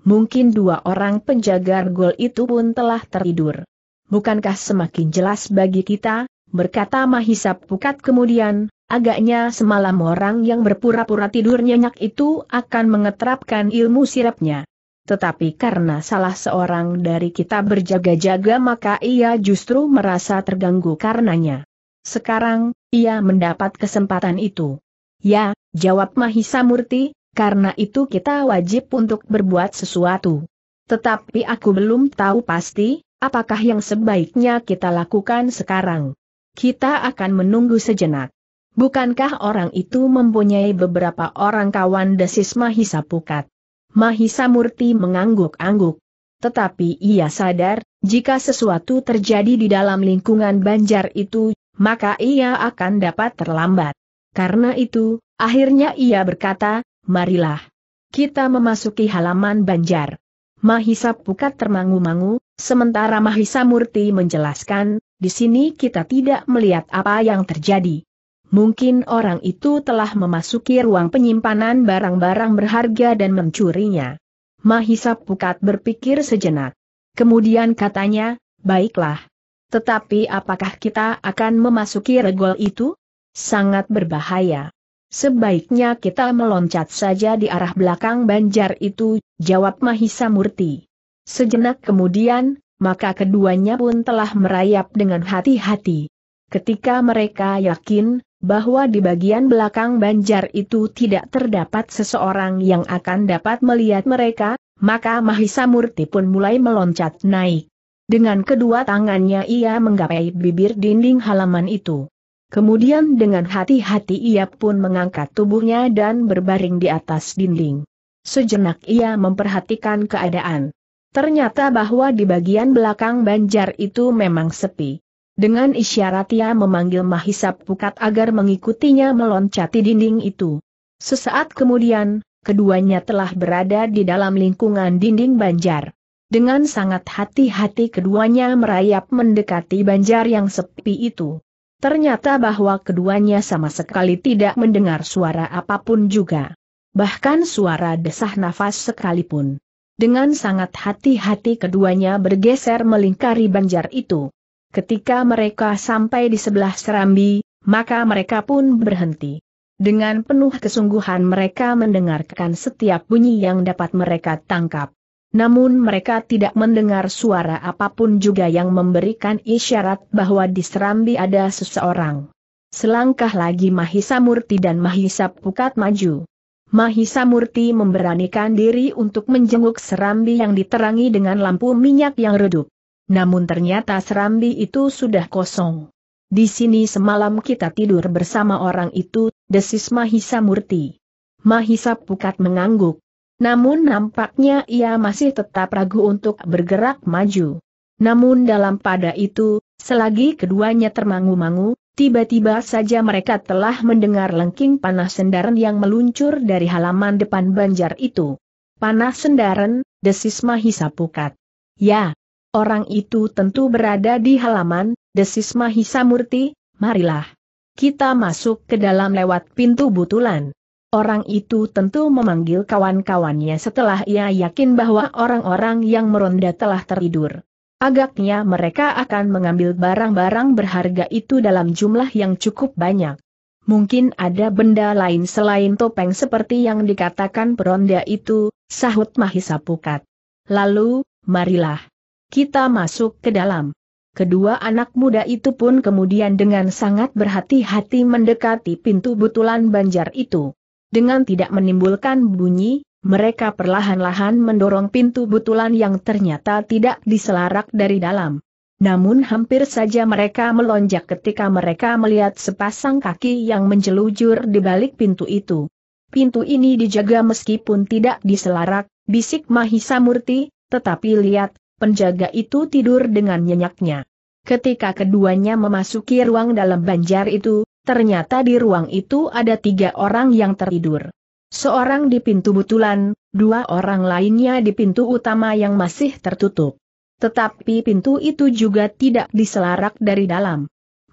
Mungkin dua orang penjaga gol itu pun telah tertidur bukankah semakin jelas bagi kita, berkata Mahisa Pukat kemudian, agaknya semalam orang yang berpura-pura tidur nyenyak itu akan mengetrapkan ilmu sirapnya. Tetapi karena salah seorang dari kita berjaga-jaga maka ia justru merasa terganggu karenanya. Sekarang, ia mendapat kesempatan itu. Ya, jawab Mahisa Murti, karena itu kita wajib untuk berbuat sesuatu. Tetapi aku belum tahu pasti, Apakah yang sebaiknya kita lakukan sekarang? Kita akan menunggu sejenak. Bukankah orang itu mempunyai beberapa orang kawan desis Mahisa Pukat? Mahisa Murti mengangguk-angguk. Tetapi ia sadar, jika sesuatu terjadi di dalam lingkungan banjar itu, maka ia akan dapat terlambat. Karena itu, akhirnya ia berkata, marilah. Kita memasuki halaman banjar. Mahisa Pukat termangu-mangu, Sementara Mahisa Murti menjelaskan, di sini kita tidak melihat apa yang terjadi. Mungkin orang itu telah memasuki ruang penyimpanan barang-barang berharga dan mencurinya. Mahisa Pukat berpikir sejenak. Kemudian katanya, baiklah. Tetapi apakah kita akan memasuki regol itu? Sangat berbahaya. Sebaiknya kita meloncat saja di arah belakang banjar itu, jawab Mahisa Murti. Sejenak kemudian, maka keduanya pun telah merayap dengan hati-hati. Ketika mereka yakin bahwa di bagian belakang banjar itu tidak terdapat seseorang yang akan dapat melihat mereka, maka Mahisa Murti pun mulai meloncat naik. Dengan kedua tangannya ia menggapai bibir dinding halaman itu. Kemudian dengan hati-hati ia pun mengangkat tubuhnya dan berbaring di atas dinding. Sejenak ia memperhatikan keadaan. Ternyata bahwa di bagian belakang banjar itu memang sepi. Dengan isyarat ia memanggil Mahisap Pukat agar mengikutinya meloncati dinding itu. Sesaat kemudian, keduanya telah berada di dalam lingkungan dinding banjar. Dengan sangat hati-hati keduanya merayap mendekati banjar yang sepi itu. Ternyata bahwa keduanya sama sekali tidak mendengar suara apapun juga. Bahkan suara desah nafas sekalipun. Dengan sangat hati-hati keduanya bergeser melingkari banjar itu. Ketika mereka sampai di sebelah serambi, maka mereka pun berhenti. Dengan penuh kesungguhan mereka mendengarkan setiap bunyi yang dapat mereka tangkap. Namun mereka tidak mendengar suara apapun juga yang memberikan isyarat bahwa di Serambi ada seseorang. Selangkah lagi Mahisa Murti dan Mahisa Pukat maju. Mahisa Murti memberanikan diri untuk menjenguk serambi yang diterangi dengan lampu minyak yang redup. Namun ternyata serambi itu sudah kosong. Di sini semalam kita tidur bersama orang itu, desis Mahisa Murti. Mahisa Pukat mengangguk. Namun nampaknya ia masih tetap ragu untuk bergerak maju. Namun dalam pada itu, selagi keduanya termangu-mangu, Tiba-tiba saja mereka telah mendengar lengking panah sendaran yang meluncur dari halaman depan banjar itu. Panah sendaran, desis Mahisa Pukat. Ya, orang itu tentu berada di halaman, desis Mahisa Murti, marilah. Kita masuk ke dalam lewat pintu butulan. Orang itu tentu memanggil kawan-kawannya setelah ia yakin bahwa orang-orang yang meronda telah tertidur. Agaknya mereka akan mengambil barang-barang berharga itu dalam jumlah yang cukup banyak. Mungkin ada benda lain selain topeng seperti yang dikatakan peronda itu, sahut Mahisa Pukat. Lalu, marilah. Kita masuk ke dalam. Kedua anak muda itu pun kemudian dengan sangat berhati-hati mendekati pintu butulan banjar itu. Dengan tidak menimbulkan bunyi, mereka perlahan-lahan mendorong pintu butulan yang ternyata tidak diselarak dari dalam. Namun hampir saja mereka melonjak ketika mereka melihat sepasang kaki yang menjelujur di balik pintu itu. Pintu ini dijaga meskipun tidak diselarak, bisik Mahisa Murti, tetapi lihat, penjaga itu tidur dengan nyenyaknya. Ketika keduanya memasuki ruang dalam banjar itu, ternyata di ruang itu ada tiga orang yang tertidur. Seorang di pintu butulan, dua orang lainnya di pintu utama yang masih tertutup. Tetapi pintu itu juga tidak diselarak dari dalam.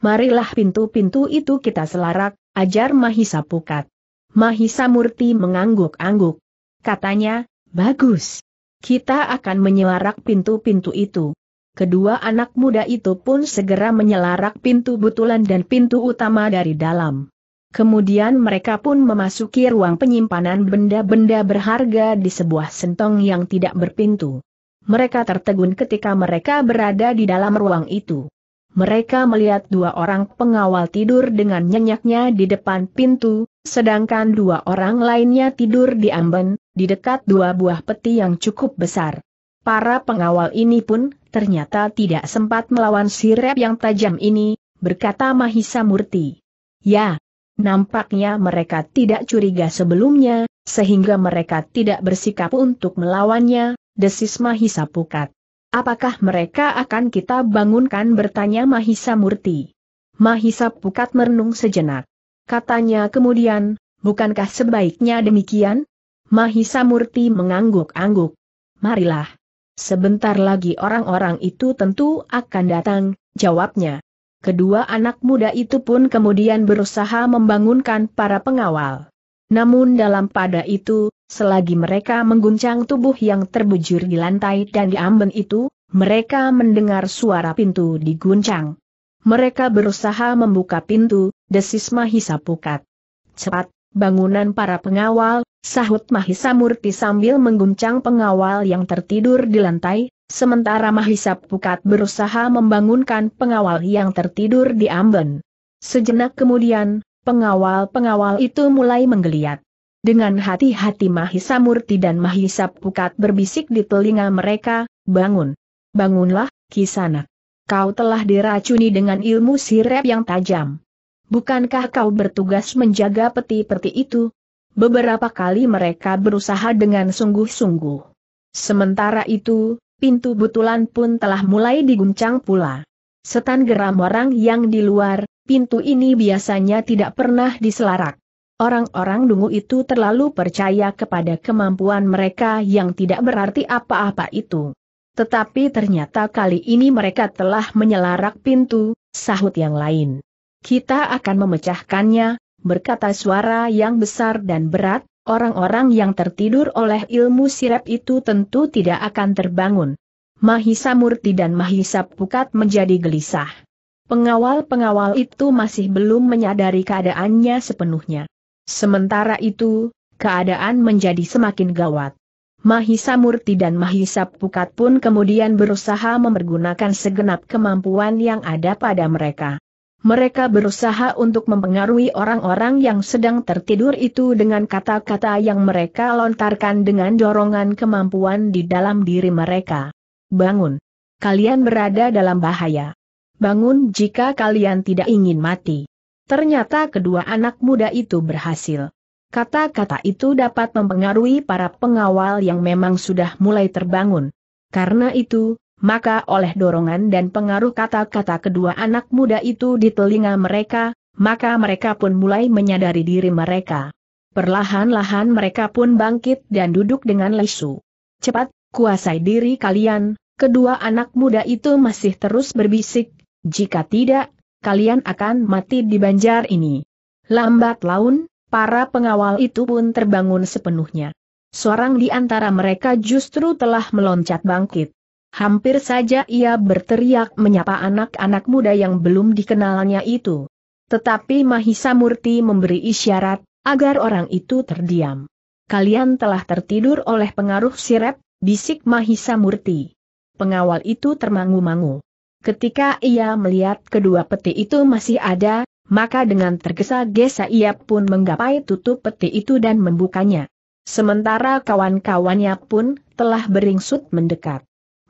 Marilah pintu-pintu itu kita selarak, ajar Mahisa Pukat. Mahisa Murti mengangguk-angguk. Katanya, bagus. Kita akan menyelarak pintu-pintu itu. Kedua anak muda itu pun segera menyelarak pintu butulan dan pintu utama dari dalam. Kemudian mereka pun memasuki ruang penyimpanan benda-benda berharga di sebuah sentong yang tidak berpintu. Mereka tertegun ketika mereka berada di dalam ruang itu. Mereka melihat dua orang pengawal tidur dengan nyenyaknya di depan pintu, sedangkan dua orang lainnya tidur di amben, di dekat dua buah peti yang cukup besar. Para pengawal ini pun ternyata tidak sempat melawan sirep yang tajam ini, berkata Mahisa Murti. Ya, Nampaknya mereka tidak curiga sebelumnya, sehingga mereka tidak bersikap untuk melawannya, desis Mahisa Pukat. Apakah mereka akan kita bangunkan bertanya Mahisa Murti. Mahisa Pukat merenung sejenak. Katanya kemudian, bukankah sebaiknya demikian? Mahisa Murti mengangguk-angguk. Marilah. Sebentar lagi orang-orang itu tentu akan datang, jawabnya. Kedua anak muda itu pun kemudian berusaha membangunkan para pengawal. Namun dalam pada itu, selagi mereka mengguncang tubuh yang terbujur di lantai dan di itu, mereka mendengar suara pintu diguncang. Mereka berusaha membuka pintu, desis Mahisa Pukat. Cepat, bangunan para pengawal, sahut Mahisa Murti sambil mengguncang pengawal yang tertidur di lantai, Sementara Mahisa Pukat berusaha membangunkan pengawal yang tertidur di amben. Sejenak kemudian, pengawal-pengawal itu mulai menggeliat. Dengan hati-hati Mahisa Murti dan Mahisa Pukat berbisik di telinga mereka, bangun. Bangunlah, Kisanak. Kau telah diracuni dengan ilmu sirep yang tajam. Bukankah kau bertugas menjaga peti-peti itu? Beberapa kali mereka berusaha dengan sungguh-sungguh. Sementara itu, pintu butulan pun telah mulai diguncang pula. Setan geram orang yang di luar, pintu ini biasanya tidak pernah diselarak. Orang-orang dungu itu terlalu percaya kepada kemampuan mereka yang tidak berarti apa-apa itu. Tetapi ternyata kali ini mereka telah menyelarak pintu, sahut yang lain. Kita akan memecahkannya, berkata suara yang besar dan berat, Orang-orang yang tertidur oleh ilmu sirap itu tentu tidak akan terbangun. Mahisa Murti dan Mahisa Pukat menjadi gelisah. Pengawal-pengawal itu masih belum menyadari keadaannya sepenuhnya. Sementara itu, keadaan menjadi semakin gawat. Mahisa Murti dan Mahisa Pukat pun kemudian berusaha mempergunakan segenap kemampuan yang ada pada mereka. Mereka berusaha untuk mempengaruhi orang-orang yang sedang tertidur itu dengan kata-kata yang mereka lontarkan dengan dorongan kemampuan di dalam diri mereka. Bangun. Kalian berada dalam bahaya. Bangun jika kalian tidak ingin mati. Ternyata kedua anak muda itu berhasil. Kata-kata itu dapat mempengaruhi para pengawal yang memang sudah mulai terbangun. Karena itu, maka oleh dorongan dan pengaruh kata-kata kedua anak muda itu di telinga mereka, maka mereka pun mulai menyadari diri mereka. Perlahan-lahan mereka pun bangkit dan duduk dengan lesu. Cepat, kuasai diri kalian, kedua anak muda itu masih terus berbisik, jika tidak, kalian akan mati di banjar ini. Lambat laun, para pengawal itu pun terbangun sepenuhnya. Seorang di antara mereka justru telah meloncat bangkit. Hampir saja ia berteriak menyapa anak-anak muda yang belum dikenalnya itu. Tetapi Mahisa Murti memberi isyarat, agar orang itu terdiam. Kalian telah tertidur oleh pengaruh sirep, bisik Mahisa Murti. Pengawal itu termangu-mangu. Ketika ia melihat kedua peti itu masih ada, maka dengan tergesa-gesa ia pun menggapai tutup peti itu dan membukanya. Sementara kawan-kawannya pun telah beringsut mendekat.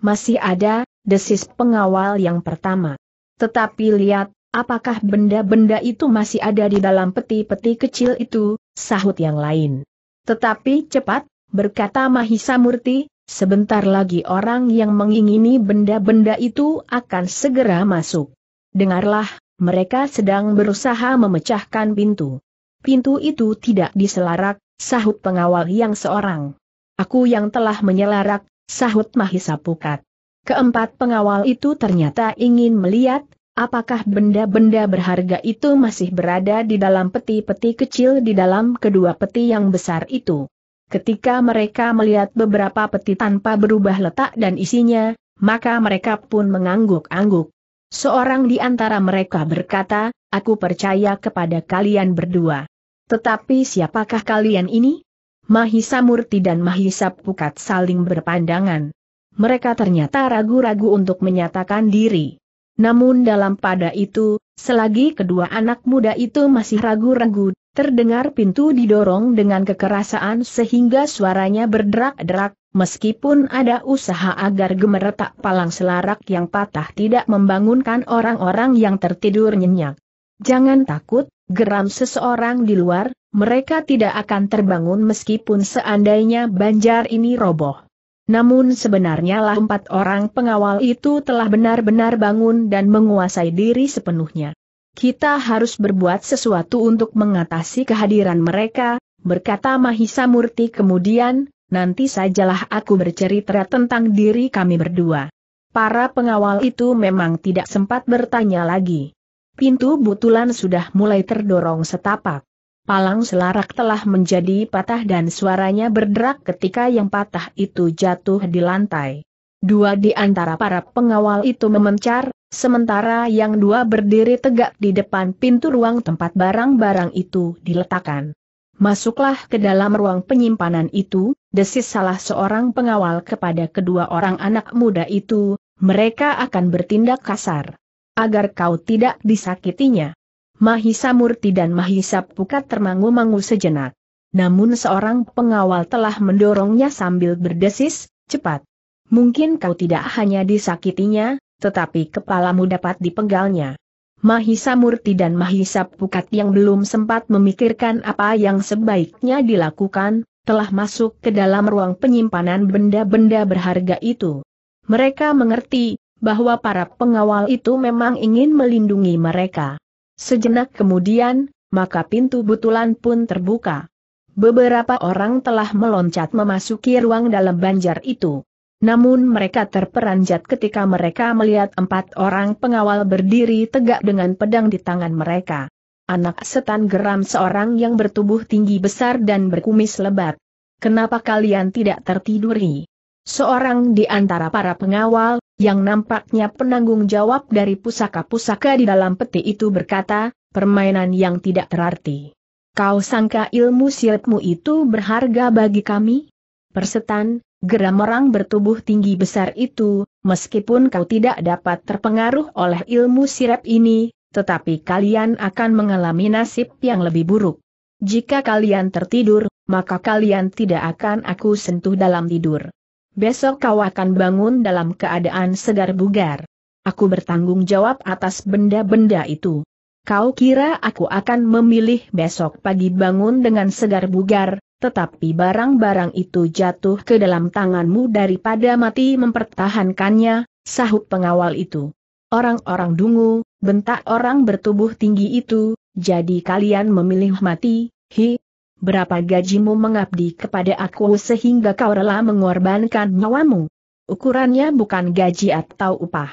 Masih ada, desis pengawal yang pertama. Tetapi lihat, apakah benda-benda itu masih ada di dalam peti-peti kecil itu, sahut yang lain. Tetapi cepat, berkata Mahisa Murti, sebentar lagi orang yang mengingini benda-benda itu akan segera masuk. Dengarlah, mereka sedang berusaha memecahkan pintu. Pintu itu tidak diselarak, sahut pengawal yang seorang. Aku yang telah menyelarak, Sahut Mahisa Pukat. Keempat pengawal itu ternyata ingin melihat, apakah benda-benda berharga itu masih berada di dalam peti-peti kecil di dalam kedua peti yang besar itu. Ketika mereka melihat beberapa peti tanpa berubah letak dan isinya, maka mereka pun mengangguk-angguk. Seorang di antara mereka berkata, aku percaya kepada kalian berdua. Tetapi siapakah kalian ini? Mahisa Murti dan Mahisa Pukat saling berpandangan. Mereka ternyata ragu-ragu untuk menyatakan diri. Namun dalam pada itu, selagi kedua anak muda itu masih ragu-ragu, terdengar pintu didorong dengan kekerasaan sehingga suaranya berderak-derak, meskipun ada usaha agar gemeretak palang selarak yang patah tidak membangunkan orang-orang yang tertidur nyenyak. Jangan takut, geram seseorang di luar, mereka tidak akan terbangun meskipun seandainya banjar ini roboh. Namun sebenarnya lah empat orang pengawal itu telah benar-benar bangun dan menguasai diri sepenuhnya. Kita harus berbuat sesuatu untuk mengatasi kehadiran mereka, berkata Mahisa Murti kemudian, nanti sajalah aku bercerita tentang diri kami berdua. Para pengawal itu memang tidak sempat bertanya lagi. Pintu butulan sudah mulai terdorong setapak. Palang selarak telah menjadi patah dan suaranya berderak ketika yang patah itu jatuh di lantai. Dua di antara para pengawal itu memencar, sementara yang dua berdiri tegak di depan pintu ruang tempat barang-barang itu diletakkan. Masuklah ke dalam ruang penyimpanan itu, desis salah seorang pengawal kepada kedua orang anak muda itu, mereka akan bertindak kasar agar kau tidak disakitinya. Mahisa Murti dan Mahisa Pukat termangu-mangu sejenak. Namun seorang pengawal telah mendorongnya sambil berdesis, cepat. Mungkin kau tidak hanya disakitinya, tetapi kepalamu dapat dipenggalnya. Mahisa Murti dan Mahisa Pukat yang belum sempat memikirkan apa yang sebaiknya dilakukan, telah masuk ke dalam ruang penyimpanan benda-benda berharga itu. Mereka mengerti, bahwa para pengawal itu memang ingin melindungi mereka. Sejenak kemudian, maka pintu butulan pun terbuka. Beberapa orang telah meloncat memasuki ruang dalam banjar itu. Namun mereka terperanjat ketika mereka melihat empat orang pengawal berdiri tegak dengan pedang di tangan mereka. Anak setan geram seorang yang bertubuh tinggi besar dan berkumis lebat. Kenapa kalian tidak tertiduri? Seorang di antara para pengawal, yang nampaknya penanggung jawab dari pusaka-pusaka di dalam peti itu berkata, permainan yang tidak terarti. Kau sangka ilmu silatmu itu berharga bagi kami? Persetan, geram orang bertubuh tinggi besar itu, meskipun kau tidak dapat terpengaruh oleh ilmu sirep ini, tetapi kalian akan mengalami nasib yang lebih buruk. Jika kalian tertidur, maka kalian tidak akan aku sentuh dalam tidur besok kau akan bangun dalam keadaan segar bugar. Aku bertanggung jawab atas benda-benda itu. Kau kira aku akan memilih besok pagi bangun dengan segar bugar, tetapi barang-barang itu jatuh ke dalam tanganmu daripada mati mempertahankannya, sahut pengawal itu. Orang-orang dungu, bentak orang bertubuh tinggi itu, jadi kalian memilih mati, hi, berapa gajimu mengabdi kepada aku sehingga kau rela mengorbankan nyawamu? Ukurannya bukan gaji atau upah.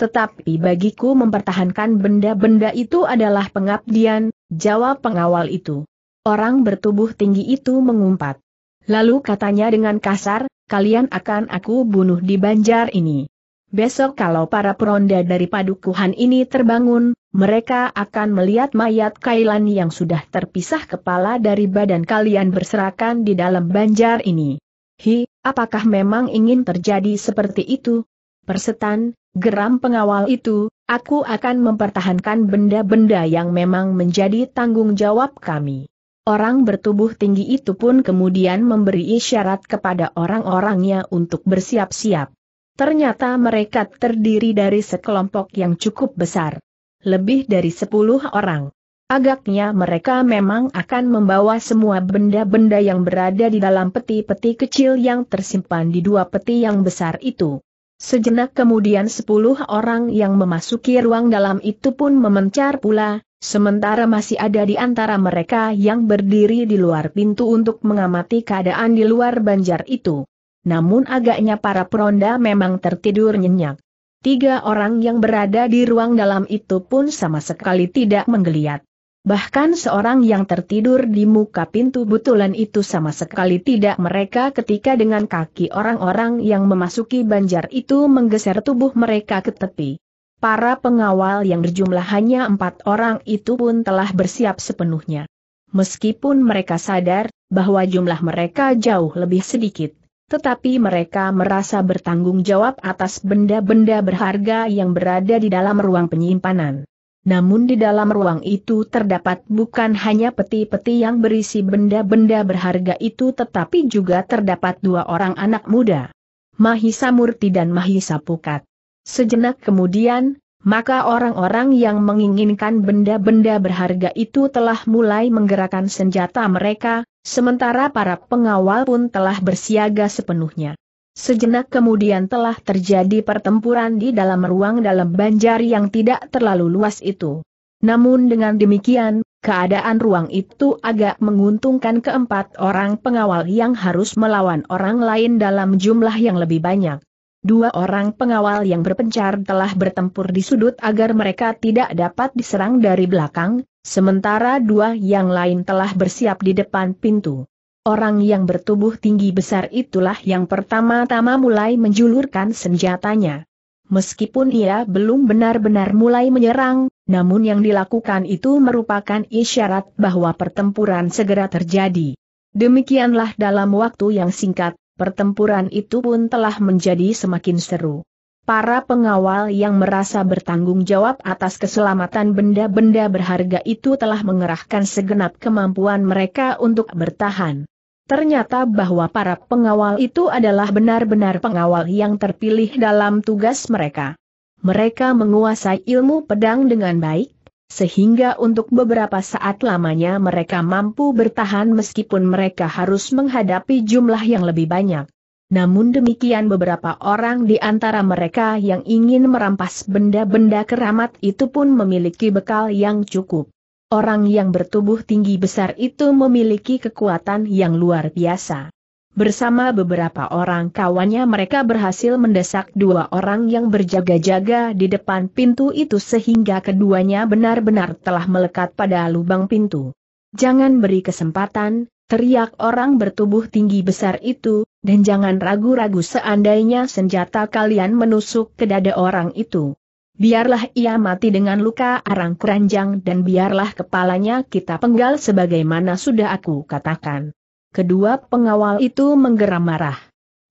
Tetapi bagiku mempertahankan benda-benda itu adalah pengabdian, jawab pengawal itu. Orang bertubuh tinggi itu mengumpat. Lalu katanya dengan kasar, kalian akan aku bunuh di banjar ini. Besok kalau para peronda dari padukuhan ini terbangun, mereka akan melihat mayat Kailan yang sudah terpisah kepala dari badan kalian berserakan di dalam banjar ini. Hi, apakah memang ingin terjadi seperti itu? Persetan, geram pengawal itu, aku akan mempertahankan benda-benda yang memang menjadi tanggung jawab kami. Orang bertubuh tinggi itu pun kemudian memberi isyarat kepada orang-orangnya untuk bersiap-siap. Ternyata mereka terdiri dari sekelompok yang cukup besar lebih dari sepuluh orang. Agaknya mereka memang akan membawa semua benda-benda yang berada di dalam peti-peti kecil yang tersimpan di dua peti yang besar itu. Sejenak kemudian sepuluh orang yang memasuki ruang dalam itu pun memencar pula, sementara masih ada di antara mereka yang berdiri di luar pintu untuk mengamati keadaan di luar banjar itu. Namun agaknya para peronda memang tertidur nyenyak. Tiga orang yang berada di ruang dalam itu pun sama sekali tidak menggeliat. Bahkan seorang yang tertidur di muka pintu butulan itu sama sekali tidak mereka ketika dengan kaki orang-orang yang memasuki banjar itu menggeser tubuh mereka ke tepi. Para pengawal yang berjumlah hanya empat orang itu pun telah bersiap sepenuhnya. Meskipun mereka sadar bahwa jumlah mereka jauh lebih sedikit tetapi mereka merasa bertanggung jawab atas benda-benda berharga yang berada di dalam ruang penyimpanan. Namun di dalam ruang itu terdapat bukan hanya peti-peti yang berisi benda-benda berharga itu tetapi juga terdapat dua orang anak muda. Mahisa Murti dan Mahisa Pukat. Sejenak kemudian, maka orang-orang yang menginginkan benda-benda berharga itu telah mulai menggerakkan senjata mereka, Sementara para pengawal pun telah bersiaga sepenuhnya. Sejenak kemudian telah terjadi pertempuran di dalam ruang dalam banjar yang tidak terlalu luas itu. Namun dengan demikian, keadaan ruang itu agak menguntungkan keempat orang pengawal yang harus melawan orang lain dalam jumlah yang lebih banyak. Dua orang pengawal yang berpencar telah bertempur di sudut agar mereka tidak dapat diserang dari belakang, Sementara dua yang lain telah bersiap di depan pintu. Orang yang bertubuh tinggi besar itulah yang pertama-tama mulai menjulurkan senjatanya. Meskipun ia belum benar-benar mulai menyerang, namun yang dilakukan itu merupakan isyarat bahwa pertempuran segera terjadi. Demikianlah dalam waktu yang singkat, pertempuran itu pun telah menjadi semakin seru para pengawal yang merasa bertanggung jawab atas keselamatan benda-benda berharga itu telah mengerahkan segenap kemampuan mereka untuk bertahan. Ternyata bahwa para pengawal itu adalah benar-benar pengawal yang terpilih dalam tugas mereka. Mereka menguasai ilmu pedang dengan baik, sehingga untuk beberapa saat lamanya mereka mampu bertahan meskipun mereka harus menghadapi jumlah yang lebih banyak. Namun demikian beberapa orang di antara mereka yang ingin merampas benda-benda keramat itu pun memiliki bekal yang cukup. Orang yang bertubuh tinggi besar itu memiliki kekuatan yang luar biasa. Bersama beberapa orang kawannya mereka berhasil mendesak dua orang yang berjaga-jaga di depan pintu itu sehingga keduanya benar-benar telah melekat pada lubang pintu. Jangan beri kesempatan, teriak orang bertubuh tinggi besar itu, dan jangan ragu-ragu seandainya senjata kalian menusuk ke dada orang itu. Biarlah ia mati dengan luka arang keranjang dan biarlah kepalanya kita penggal sebagaimana sudah aku katakan. Kedua pengawal itu menggeram marah.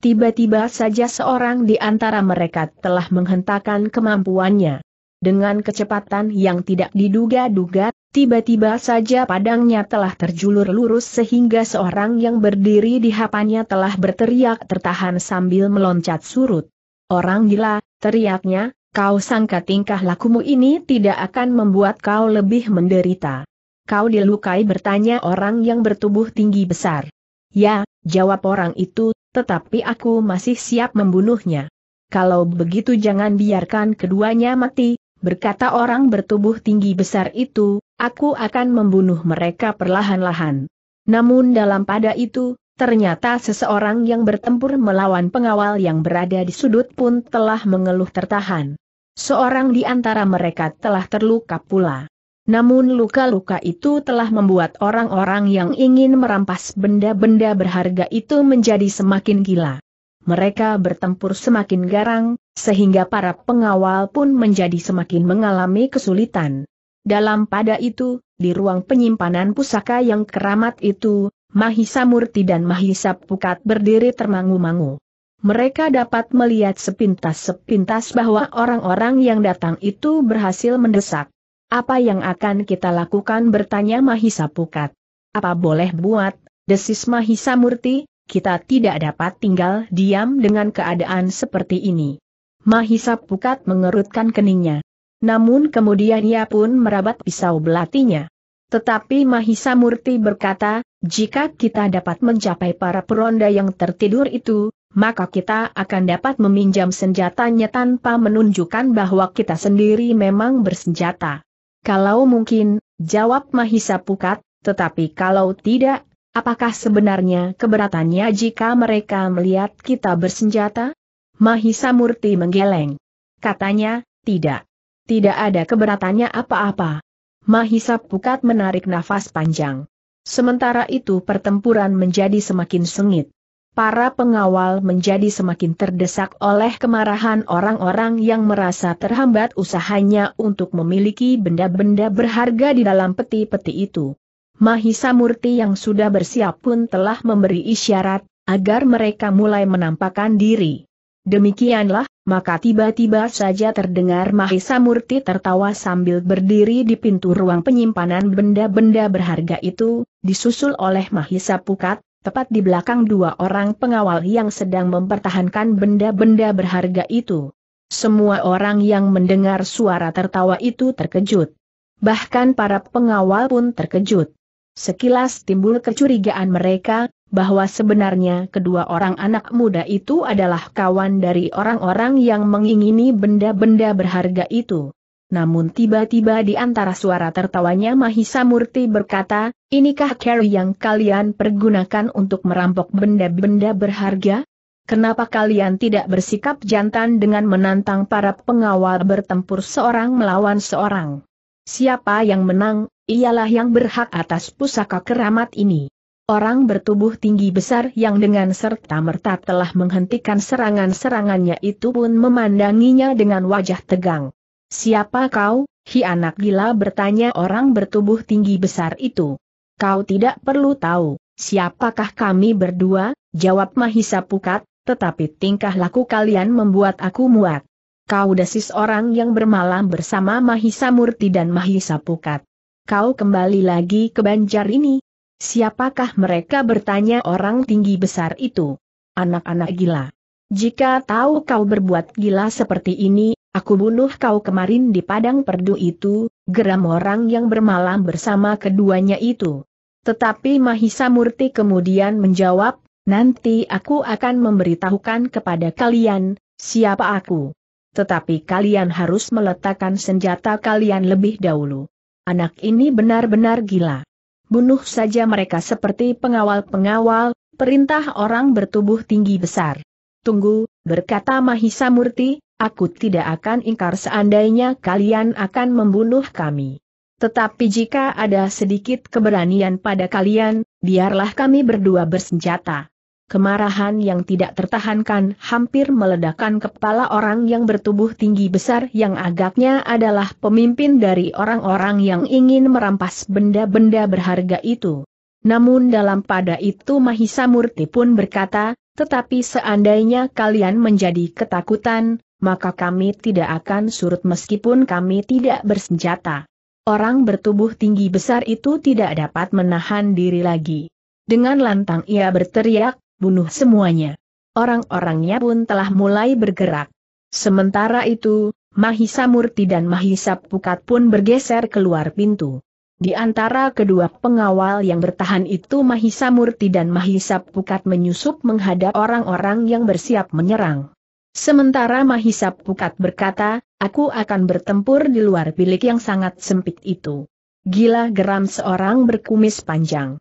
Tiba-tiba saja seorang di antara mereka telah menghentakkan kemampuannya. Dengan kecepatan yang tidak diduga-duga, tiba-tiba saja padangnya telah terjulur lurus sehingga seorang yang berdiri di hadapannya telah berteriak tertahan sambil meloncat surut. Orang gila, teriaknya, kau sangka tingkah lakumu ini tidak akan membuat kau lebih menderita. Kau dilukai bertanya orang yang bertubuh tinggi besar. Ya, jawab orang itu, tetapi aku masih siap membunuhnya. Kalau begitu jangan biarkan keduanya mati, berkata orang bertubuh tinggi besar itu, aku akan membunuh mereka perlahan-lahan. Namun dalam pada itu, ternyata seseorang yang bertempur melawan pengawal yang berada di sudut pun telah mengeluh tertahan. Seorang di antara mereka telah terluka pula. Namun luka-luka itu telah membuat orang-orang yang ingin merampas benda-benda berharga itu menjadi semakin gila. Mereka bertempur semakin garang, sehingga para pengawal pun menjadi semakin mengalami kesulitan. Dalam pada itu, di ruang penyimpanan pusaka yang keramat itu, Mahisa Murti dan Mahisa Pukat berdiri termangu-mangu. Mereka dapat melihat sepintas-sepintas bahwa orang-orang yang datang itu berhasil mendesak. Apa yang akan kita lakukan bertanya Mahisa Pukat. Apa boleh buat, desis Mahisa Murti, kita tidak dapat tinggal diam dengan keadaan seperti ini. Mahisa Pukat mengerutkan keningnya. Namun kemudian ia pun merabat pisau belatinya. Tetapi Mahisa Murti berkata, jika kita dapat mencapai para peronda yang tertidur itu, maka kita akan dapat meminjam senjatanya tanpa menunjukkan bahwa kita sendiri memang bersenjata. Kalau mungkin, jawab Mahisa Pukat, tetapi kalau tidak, apakah sebenarnya keberatannya jika mereka melihat kita bersenjata? Mahisa Murti menggeleng. Katanya, tidak. Tidak ada keberatannya apa-apa. Mahisa Pukat menarik nafas panjang. Sementara itu pertempuran menjadi semakin sengit. Para pengawal menjadi semakin terdesak oleh kemarahan orang-orang yang merasa terhambat usahanya untuk memiliki benda-benda berharga di dalam peti-peti itu. Mahisa Murti yang sudah bersiap pun telah memberi isyarat, agar mereka mulai menampakkan diri. Demikianlah, maka tiba-tiba saja terdengar Mahisa Murti tertawa sambil berdiri di pintu ruang penyimpanan benda-benda berharga itu, disusul oleh Mahisa Pukat, tepat di belakang dua orang pengawal yang sedang mempertahankan benda-benda berharga itu. Semua orang yang mendengar suara tertawa itu terkejut. Bahkan para pengawal pun terkejut. Sekilas timbul kecurigaan mereka, bahwa sebenarnya kedua orang anak muda itu adalah kawan dari orang-orang yang mengingini benda-benda berharga itu. Namun tiba-tiba di antara suara tertawanya Mahisa Murti berkata, inikah carry yang kalian pergunakan untuk merampok benda-benda berharga? Kenapa kalian tidak bersikap jantan dengan menantang para pengawal bertempur seorang melawan seorang? Siapa yang menang, ialah yang berhak atas pusaka keramat ini. Orang bertubuh tinggi besar yang dengan serta-merta telah menghentikan serangan-serangannya itu pun memandanginya dengan wajah tegang. Siapa kau? Hi anak gila bertanya orang bertubuh tinggi besar itu. Kau tidak perlu tahu, siapakah kami berdua, jawab Mahisa Pukat, tetapi tingkah laku kalian membuat aku muak. Kau desis orang yang bermalam bersama Mahisa Murti dan Mahisa Pukat kau kembali lagi ke banjar ini? Siapakah mereka bertanya orang tinggi besar itu? Anak-anak gila. Jika tahu kau berbuat gila seperti ini, aku bunuh kau kemarin di padang perdu itu, geram orang yang bermalam bersama keduanya itu. Tetapi Mahisa Murti kemudian menjawab, nanti aku akan memberitahukan kepada kalian, siapa aku. Tetapi kalian harus meletakkan senjata kalian lebih dahulu. Anak ini benar-benar gila. Bunuh saja mereka seperti pengawal-pengawal, perintah orang bertubuh tinggi besar. Tunggu, berkata Mahisa Murti, aku tidak akan ingkar seandainya kalian akan membunuh kami. Tetapi jika ada sedikit keberanian pada kalian, biarlah kami berdua bersenjata. Kemarahan yang tidak tertahankan hampir meledakkan kepala orang yang bertubuh tinggi besar yang agaknya adalah pemimpin dari orang-orang yang ingin merampas benda-benda berharga itu. Namun dalam pada itu Mahisa Murti pun berkata, tetapi seandainya kalian menjadi ketakutan, maka kami tidak akan surut meskipun kami tidak bersenjata. Orang bertubuh tinggi besar itu tidak dapat menahan diri lagi. Dengan lantang ia berteriak, bunuh semuanya. Orang-orangnya pun telah mulai bergerak. Sementara itu, Mahisa Murti dan Mahisa Pukat pun bergeser keluar pintu. Di antara kedua pengawal yang bertahan itu Mahisa Murti dan Mahisa Pukat menyusup menghadap orang-orang yang bersiap menyerang. Sementara Mahisa Pukat berkata, aku akan bertempur di luar bilik yang sangat sempit itu. Gila geram seorang berkumis panjang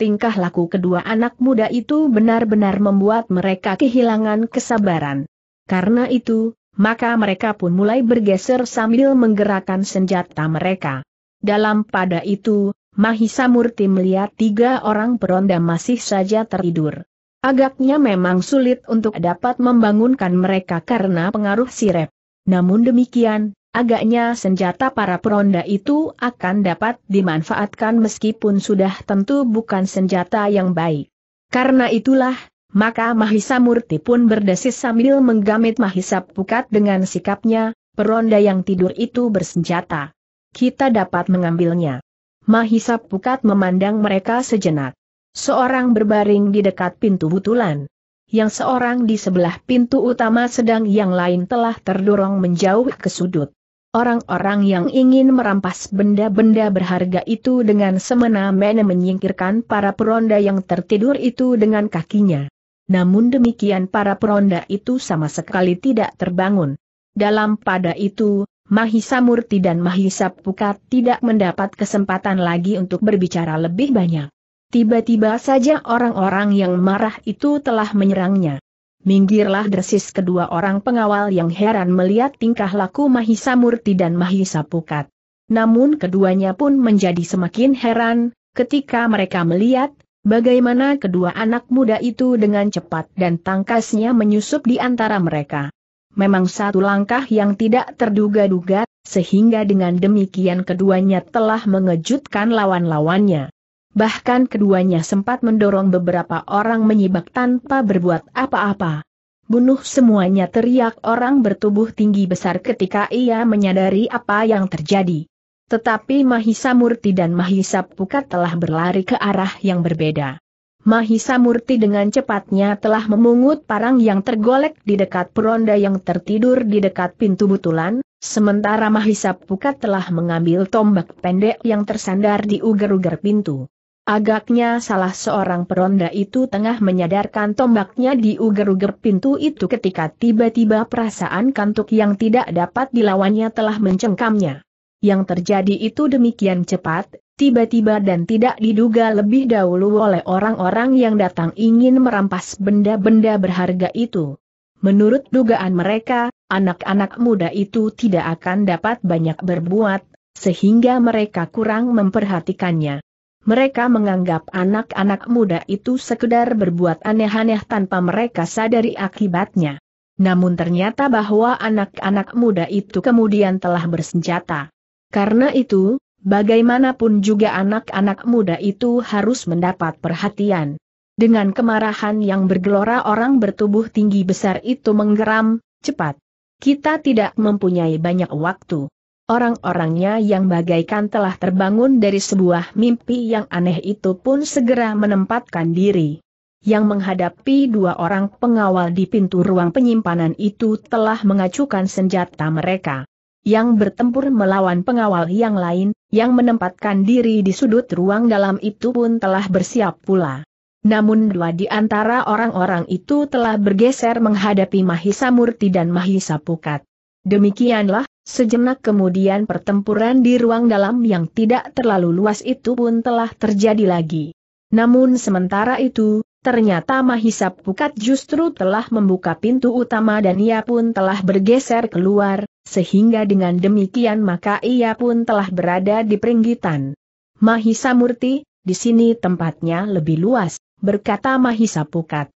tingkah laku kedua anak muda itu benar-benar membuat mereka kehilangan kesabaran. Karena itu, maka mereka pun mulai bergeser sambil menggerakkan senjata mereka. Dalam pada itu, Mahisa Murti melihat tiga orang peronda masih saja tertidur. Agaknya memang sulit untuk dapat membangunkan mereka karena pengaruh sirep. Namun demikian, Agaknya senjata para peronda itu akan dapat dimanfaatkan meskipun sudah tentu bukan senjata yang baik. Karena itulah, maka Mahisa Murti pun berdesis sambil menggamit Mahisa Pukat dengan sikapnya, peronda yang tidur itu bersenjata. Kita dapat mengambilnya. Mahisa Pukat memandang mereka sejenak. Seorang berbaring di dekat pintu butulan yang seorang di sebelah pintu utama sedang yang lain telah terdorong menjauh ke sudut. Orang-orang yang ingin merampas benda-benda berharga itu dengan semena-mena menyingkirkan para peronda yang tertidur itu dengan kakinya. Namun demikian para peronda itu sama sekali tidak terbangun. Dalam pada itu, Mahisa Murti dan Mahisa Pukat tidak mendapat kesempatan lagi untuk berbicara lebih banyak. Tiba-tiba saja orang-orang yang marah itu telah menyerangnya. Minggirlah desis kedua orang pengawal yang heran melihat tingkah laku Mahisa Murti dan Mahisa Pukat. Namun keduanya pun menjadi semakin heran, ketika mereka melihat, bagaimana kedua anak muda itu dengan cepat dan tangkasnya menyusup di antara mereka. Memang satu langkah yang tidak terduga-duga, sehingga dengan demikian keduanya telah mengejutkan lawan-lawannya. Bahkan keduanya sempat mendorong beberapa orang menyibak tanpa berbuat apa-apa. Bunuh semuanya teriak orang bertubuh tinggi besar ketika ia menyadari apa yang terjadi. Tetapi Mahisa Murti dan Mahisa Pukat telah berlari ke arah yang berbeda. Mahisa Murti dengan cepatnya telah memungut parang yang tergolek di dekat peronda yang tertidur di dekat pintu butulan, sementara Mahisa Pukat telah mengambil tombak pendek yang tersandar di uger-uger pintu. Agaknya salah seorang peronda itu tengah menyadarkan tombaknya di uger-uger pintu itu ketika tiba-tiba perasaan kantuk yang tidak dapat dilawannya telah mencengkamnya. Yang terjadi itu demikian cepat, tiba-tiba dan tidak diduga lebih dahulu oleh orang-orang yang datang ingin merampas benda-benda berharga itu. Menurut dugaan mereka, anak-anak muda itu tidak akan dapat banyak berbuat, sehingga mereka kurang memperhatikannya. Mereka menganggap anak-anak muda itu sekedar berbuat aneh-aneh tanpa mereka sadari akibatnya. Namun ternyata bahwa anak-anak muda itu kemudian telah bersenjata. Karena itu, bagaimanapun juga anak-anak muda itu harus mendapat perhatian. Dengan kemarahan yang bergelora orang bertubuh tinggi besar itu menggeram, cepat. Kita tidak mempunyai banyak waktu. Orang-orangnya yang bagaikan telah terbangun dari sebuah mimpi yang aneh itu pun segera menempatkan diri. Yang menghadapi dua orang pengawal di pintu ruang penyimpanan itu telah mengacukan senjata mereka. Yang bertempur melawan pengawal yang lain, yang menempatkan diri di sudut ruang dalam itu pun telah bersiap pula. Namun dua di antara orang-orang itu telah bergeser menghadapi Mahisa Murti dan Mahisa Pukat. Demikianlah, Sejenak kemudian pertempuran di ruang dalam yang tidak terlalu luas itu pun telah terjadi lagi. Namun sementara itu, ternyata Mahisa Pukat justru telah membuka pintu utama dan ia pun telah bergeser keluar, sehingga dengan demikian maka ia pun telah berada di peringgitan. Mahisa Murti, di sini tempatnya lebih luas, berkata Mahisa Pukat.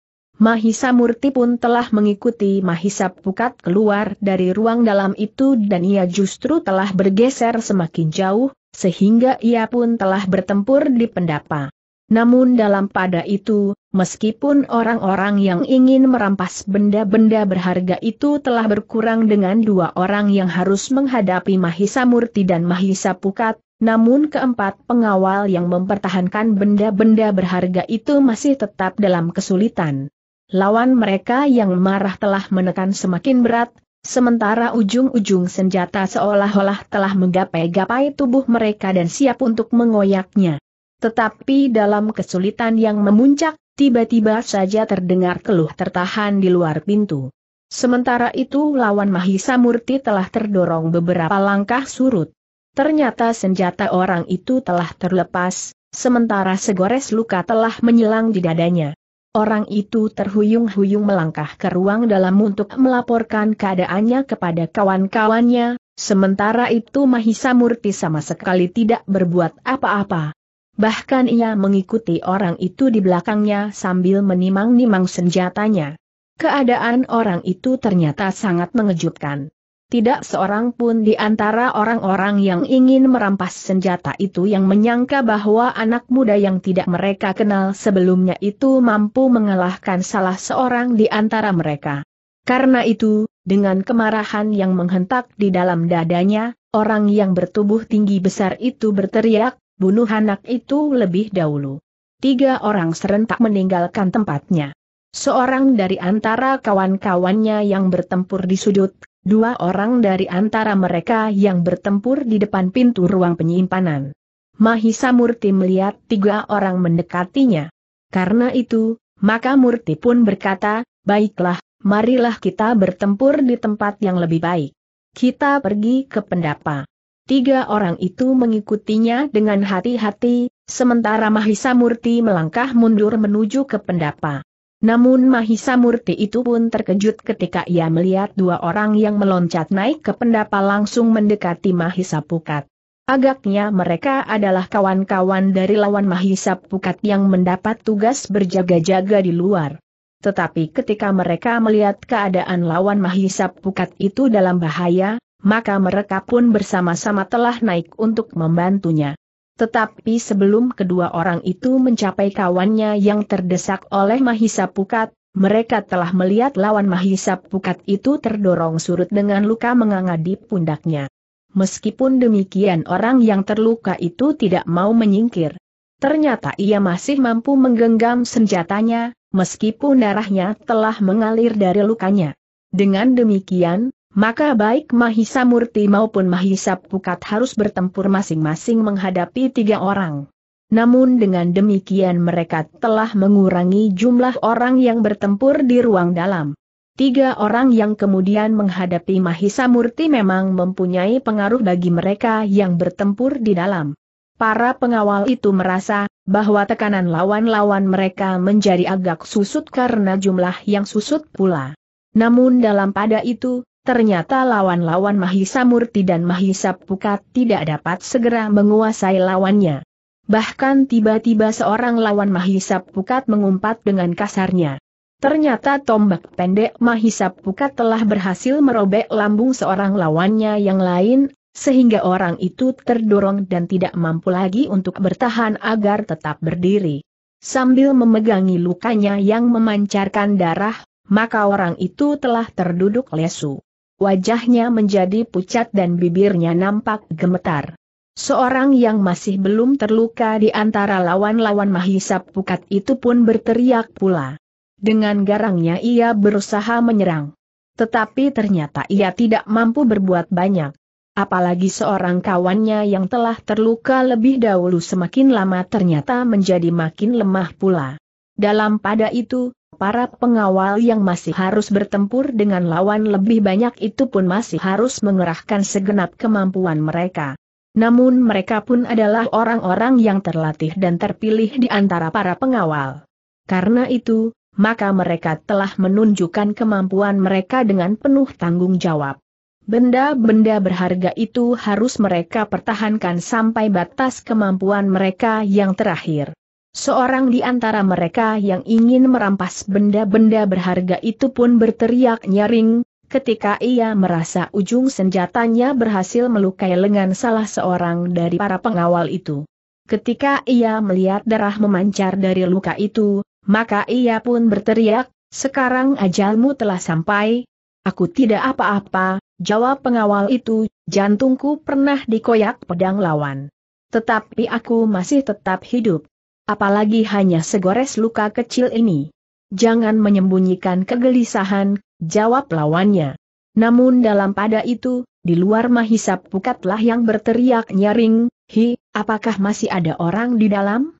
Mahisa Murti pun telah mengikuti Mahisa Pukat keluar dari ruang dalam itu dan ia justru telah bergeser semakin jauh, sehingga ia pun telah bertempur di pendapa. Namun dalam pada itu, meskipun orang-orang yang ingin merampas benda-benda berharga itu telah berkurang dengan dua orang yang harus menghadapi Mahisa Murti dan Mahisa Pukat, namun keempat pengawal yang mempertahankan benda-benda berharga itu masih tetap dalam kesulitan. Lawan mereka yang marah telah menekan semakin berat, sementara ujung-ujung senjata seolah-olah telah menggapai-gapai tubuh mereka dan siap untuk mengoyaknya. Tetapi dalam kesulitan yang memuncak, tiba-tiba saja terdengar keluh tertahan di luar pintu. Sementara itu lawan Mahisa Murti telah terdorong beberapa langkah surut. Ternyata senjata orang itu telah terlepas, sementara segores luka telah menyelang di dadanya. Orang itu terhuyung-huyung melangkah ke ruang dalam untuk melaporkan keadaannya kepada kawan-kawannya, sementara itu Mahisa Murti sama sekali tidak berbuat apa-apa. Bahkan ia mengikuti orang itu di belakangnya sambil menimang-nimang senjatanya. Keadaan orang itu ternyata sangat mengejutkan tidak seorang pun di antara orang-orang yang ingin merampas senjata itu yang menyangka bahwa anak muda yang tidak mereka kenal sebelumnya itu mampu mengalahkan salah seorang di antara mereka. Karena itu, dengan kemarahan yang menghentak di dalam dadanya, orang yang bertubuh tinggi besar itu berteriak, bunuh anak itu lebih dahulu. Tiga orang serentak meninggalkan tempatnya. Seorang dari antara kawan-kawannya yang bertempur di sudut, Dua orang dari antara mereka yang bertempur di depan pintu ruang penyimpanan. Mahisa Murti melihat tiga orang mendekatinya. Karena itu, maka Murti pun berkata, baiklah, marilah kita bertempur di tempat yang lebih baik. Kita pergi ke pendapa. Tiga orang itu mengikutinya dengan hati-hati, sementara Mahisa Murti melangkah mundur menuju ke pendapa. Namun Mahisa Murti itu pun terkejut ketika ia melihat dua orang yang meloncat naik ke pendapa langsung mendekati Mahisa Pukat. Agaknya mereka adalah kawan-kawan dari lawan Mahisa Pukat yang mendapat tugas berjaga-jaga di luar. Tetapi ketika mereka melihat keadaan lawan Mahisa Pukat itu dalam bahaya, maka mereka pun bersama-sama telah naik untuk membantunya. Tetapi sebelum kedua orang itu mencapai kawannya yang terdesak oleh Mahisa Pukat, mereka telah melihat lawan Mahisa Pukat itu terdorong surut dengan luka menganga di pundaknya. Meskipun demikian orang yang terluka itu tidak mau menyingkir. Ternyata ia masih mampu menggenggam senjatanya, meskipun darahnya telah mengalir dari lukanya. Dengan demikian, maka baik Mahisa Murti maupun Mahisa Pukat harus bertempur masing-masing menghadapi tiga orang. Namun dengan demikian mereka telah mengurangi jumlah orang yang bertempur di ruang dalam. Tiga orang yang kemudian menghadapi Mahisa Murti memang mempunyai pengaruh bagi mereka yang bertempur di dalam. Para pengawal itu merasa bahwa tekanan lawan-lawan mereka menjadi agak susut karena jumlah yang susut pula. Namun dalam pada itu, Ternyata lawan-lawan Mahisa Murti dan Mahisa Pukat tidak dapat segera menguasai lawannya. Bahkan tiba-tiba seorang lawan Mahisa Pukat mengumpat dengan kasarnya. Ternyata tombak pendek Mahisa Pukat telah berhasil merobek lambung seorang lawannya yang lain, sehingga orang itu terdorong dan tidak mampu lagi untuk bertahan agar tetap berdiri. Sambil memegangi lukanya yang memancarkan darah, maka orang itu telah terduduk lesu wajahnya menjadi pucat dan bibirnya nampak gemetar. Seorang yang masih belum terluka di antara lawan-lawan Mahisa Pukat itu pun berteriak pula. Dengan garangnya ia berusaha menyerang. Tetapi ternyata ia tidak mampu berbuat banyak. Apalagi seorang kawannya yang telah terluka lebih dahulu semakin lama ternyata menjadi makin lemah pula. Dalam pada itu, Para pengawal yang masih harus bertempur dengan lawan lebih banyak itu pun masih harus mengerahkan segenap kemampuan mereka. Namun mereka pun adalah orang-orang yang terlatih dan terpilih di antara para pengawal. Karena itu, maka mereka telah menunjukkan kemampuan mereka dengan penuh tanggung jawab. Benda-benda berharga itu harus mereka pertahankan sampai batas kemampuan mereka yang terakhir. Seorang di antara mereka yang ingin merampas benda-benda berharga itu pun berteriak nyaring, ketika ia merasa ujung senjatanya berhasil melukai lengan salah seorang dari para pengawal itu. Ketika ia melihat darah memancar dari luka itu, maka ia pun berteriak, sekarang ajalmu telah sampai. Aku tidak apa-apa, jawab pengawal itu, jantungku pernah dikoyak pedang lawan. Tetapi aku masih tetap hidup. Apalagi hanya segores luka kecil ini. Jangan menyembunyikan kegelisahan, jawab lawannya. Namun dalam pada itu, di luar mahisap Pukatlah yang berteriak nyaring, Hi, apakah masih ada orang di dalam?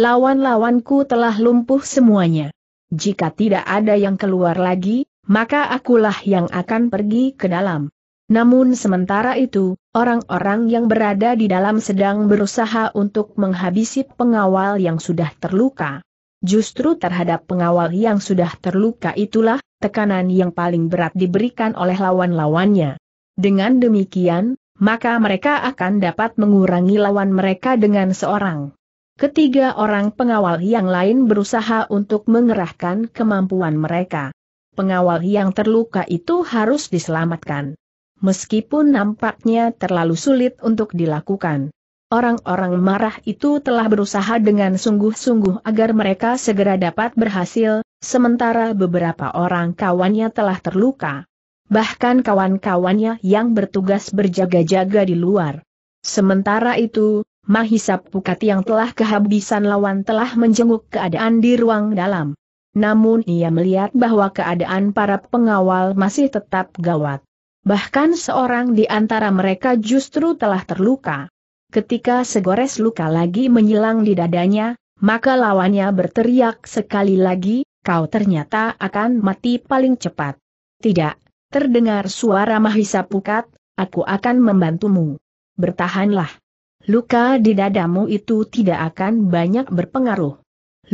Lawan-lawanku telah lumpuh semuanya. Jika tidak ada yang keluar lagi, maka akulah yang akan pergi ke dalam. Namun sementara itu, orang-orang yang berada di dalam sedang berusaha untuk menghabisi pengawal yang sudah terluka. Justru terhadap pengawal yang sudah terluka itulah, tekanan yang paling berat diberikan oleh lawan-lawannya. Dengan demikian, maka mereka akan dapat mengurangi lawan mereka dengan seorang. Ketiga orang pengawal yang lain berusaha untuk mengerahkan kemampuan mereka. Pengawal yang terluka itu harus diselamatkan meskipun nampaknya terlalu sulit untuk dilakukan. Orang-orang marah itu telah berusaha dengan sungguh-sungguh agar mereka segera dapat berhasil, sementara beberapa orang kawannya telah terluka. Bahkan kawan-kawannya yang bertugas berjaga-jaga di luar. Sementara itu, Mahisa Pukat yang telah kehabisan lawan telah menjenguk keadaan di ruang dalam. Namun ia melihat bahwa keadaan para pengawal masih tetap gawat. Bahkan seorang di antara mereka justru telah terluka. Ketika segores luka lagi menyilang di dadanya, maka lawannya berteriak sekali lagi, kau ternyata akan mati paling cepat. Tidak, terdengar suara Mahisa Pukat, aku akan membantumu. Bertahanlah. Luka di dadamu itu tidak akan banyak berpengaruh.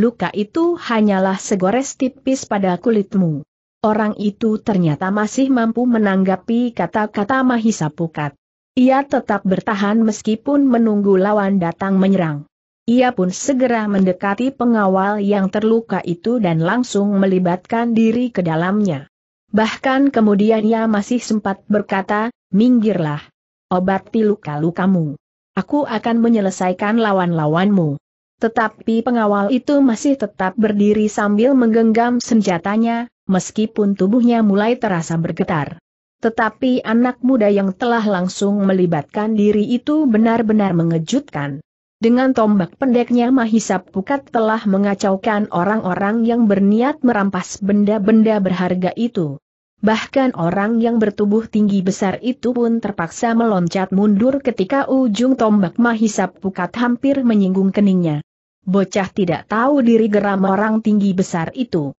Luka itu hanyalah segores tipis pada kulitmu. Orang itu ternyata masih mampu menanggapi kata-kata Mahisa Pukat. Ia tetap bertahan meskipun menunggu lawan datang menyerang. Ia pun segera mendekati pengawal yang terluka itu dan langsung melibatkan diri ke dalamnya. Bahkan kemudian ia masih sempat berkata, minggirlah. Obati luka-lukamu. Aku akan menyelesaikan lawan-lawanmu. Tetapi pengawal itu masih tetap berdiri sambil menggenggam senjatanya, meskipun tubuhnya mulai terasa bergetar. Tetapi anak muda yang telah langsung melibatkan diri itu benar-benar mengejutkan. Dengan tombak pendeknya Mahisa Pukat telah mengacaukan orang-orang yang berniat merampas benda-benda berharga itu. Bahkan orang yang bertubuh tinggi besar itu pun terpaksa meloncat mundur ketika ujung tombak Mahisa Pukat hampir menyinggung keningnya. Bocah tidak tahu diri geram orang tinggi besar itu.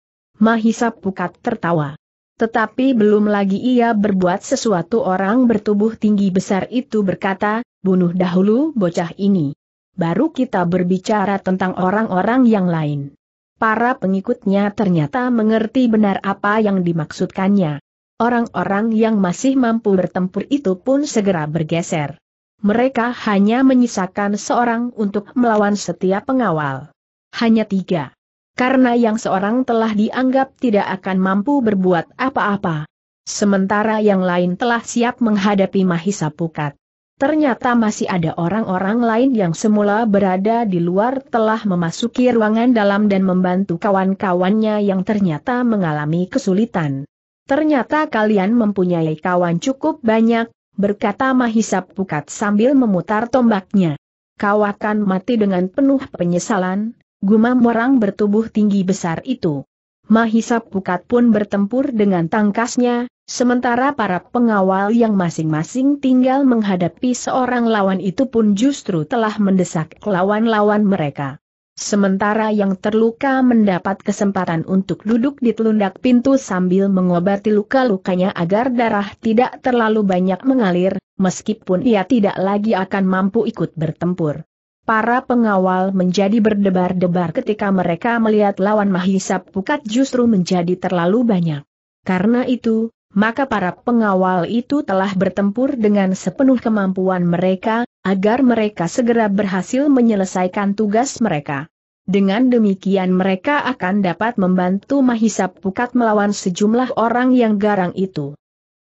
Mahisa Pukat tertawa. Tetapi belum lagi ia berbuat sesuatu orang bertubuh tinggi besar itu berkata, bunuh dahulu bocah ini. Baru kita berbicara tentang orang-orang yang lain. Para pengikutnya ternyata mengerti benar apa yang dimaksudkannya. Orang-orang yang masih mampu bertempur itu pun segera bergeser. Mereka hanya menyisakan seorang untuk melawan setiap pengawal. Hanya tiga karena yang seorang telah dianggap tidak akan mampu berbuat apa-apa. Sementara yang lain telah siap menghadapi Mahisa Pukat. Ternyata masih ada orang-orang lain yang semula berada di luar telah memasuki ruangan dalam dan membantu kawan-kawannya yang ternyata mengalami kesulitan. Ternyata kalian mempunyai kawan cukup banyak, berkata Mahisa Pukat sambil memutar tombaknya. Kau akan mati dengan penuh penyesalan, gumam orang bertubuh tinggi besar itu. Mahisa Pukat pun bertempur dengan tangkasnya, sementara para pengawal yang masing-masing tinggal menghadapi seorang lawan itu pun justru telah mendesak lawan-lawan mereka. Sementara yang terluka mendapat kesempatan untuk duduk di telundak pintu sambil mengobati luka-lukanya agar darah tidak terlalu banyak mengalir, meskipun ia tidak lagi akan mampu ikut bertempur. Para pengawal menjadi berdebar-debar ketika mereka melihat lawan Mahisa Pukat justru menjadi terlalu banyak. Karena itu, maka para pengawal itu telah bertempur dengan sepenuh kemampuan mereka, agar mereka segera berhasil menyelesaikan tugas mereka. Dengan demikian mereka akan dapat membantu Mahisa Pukat melawan sejumlah orang yang garang itu.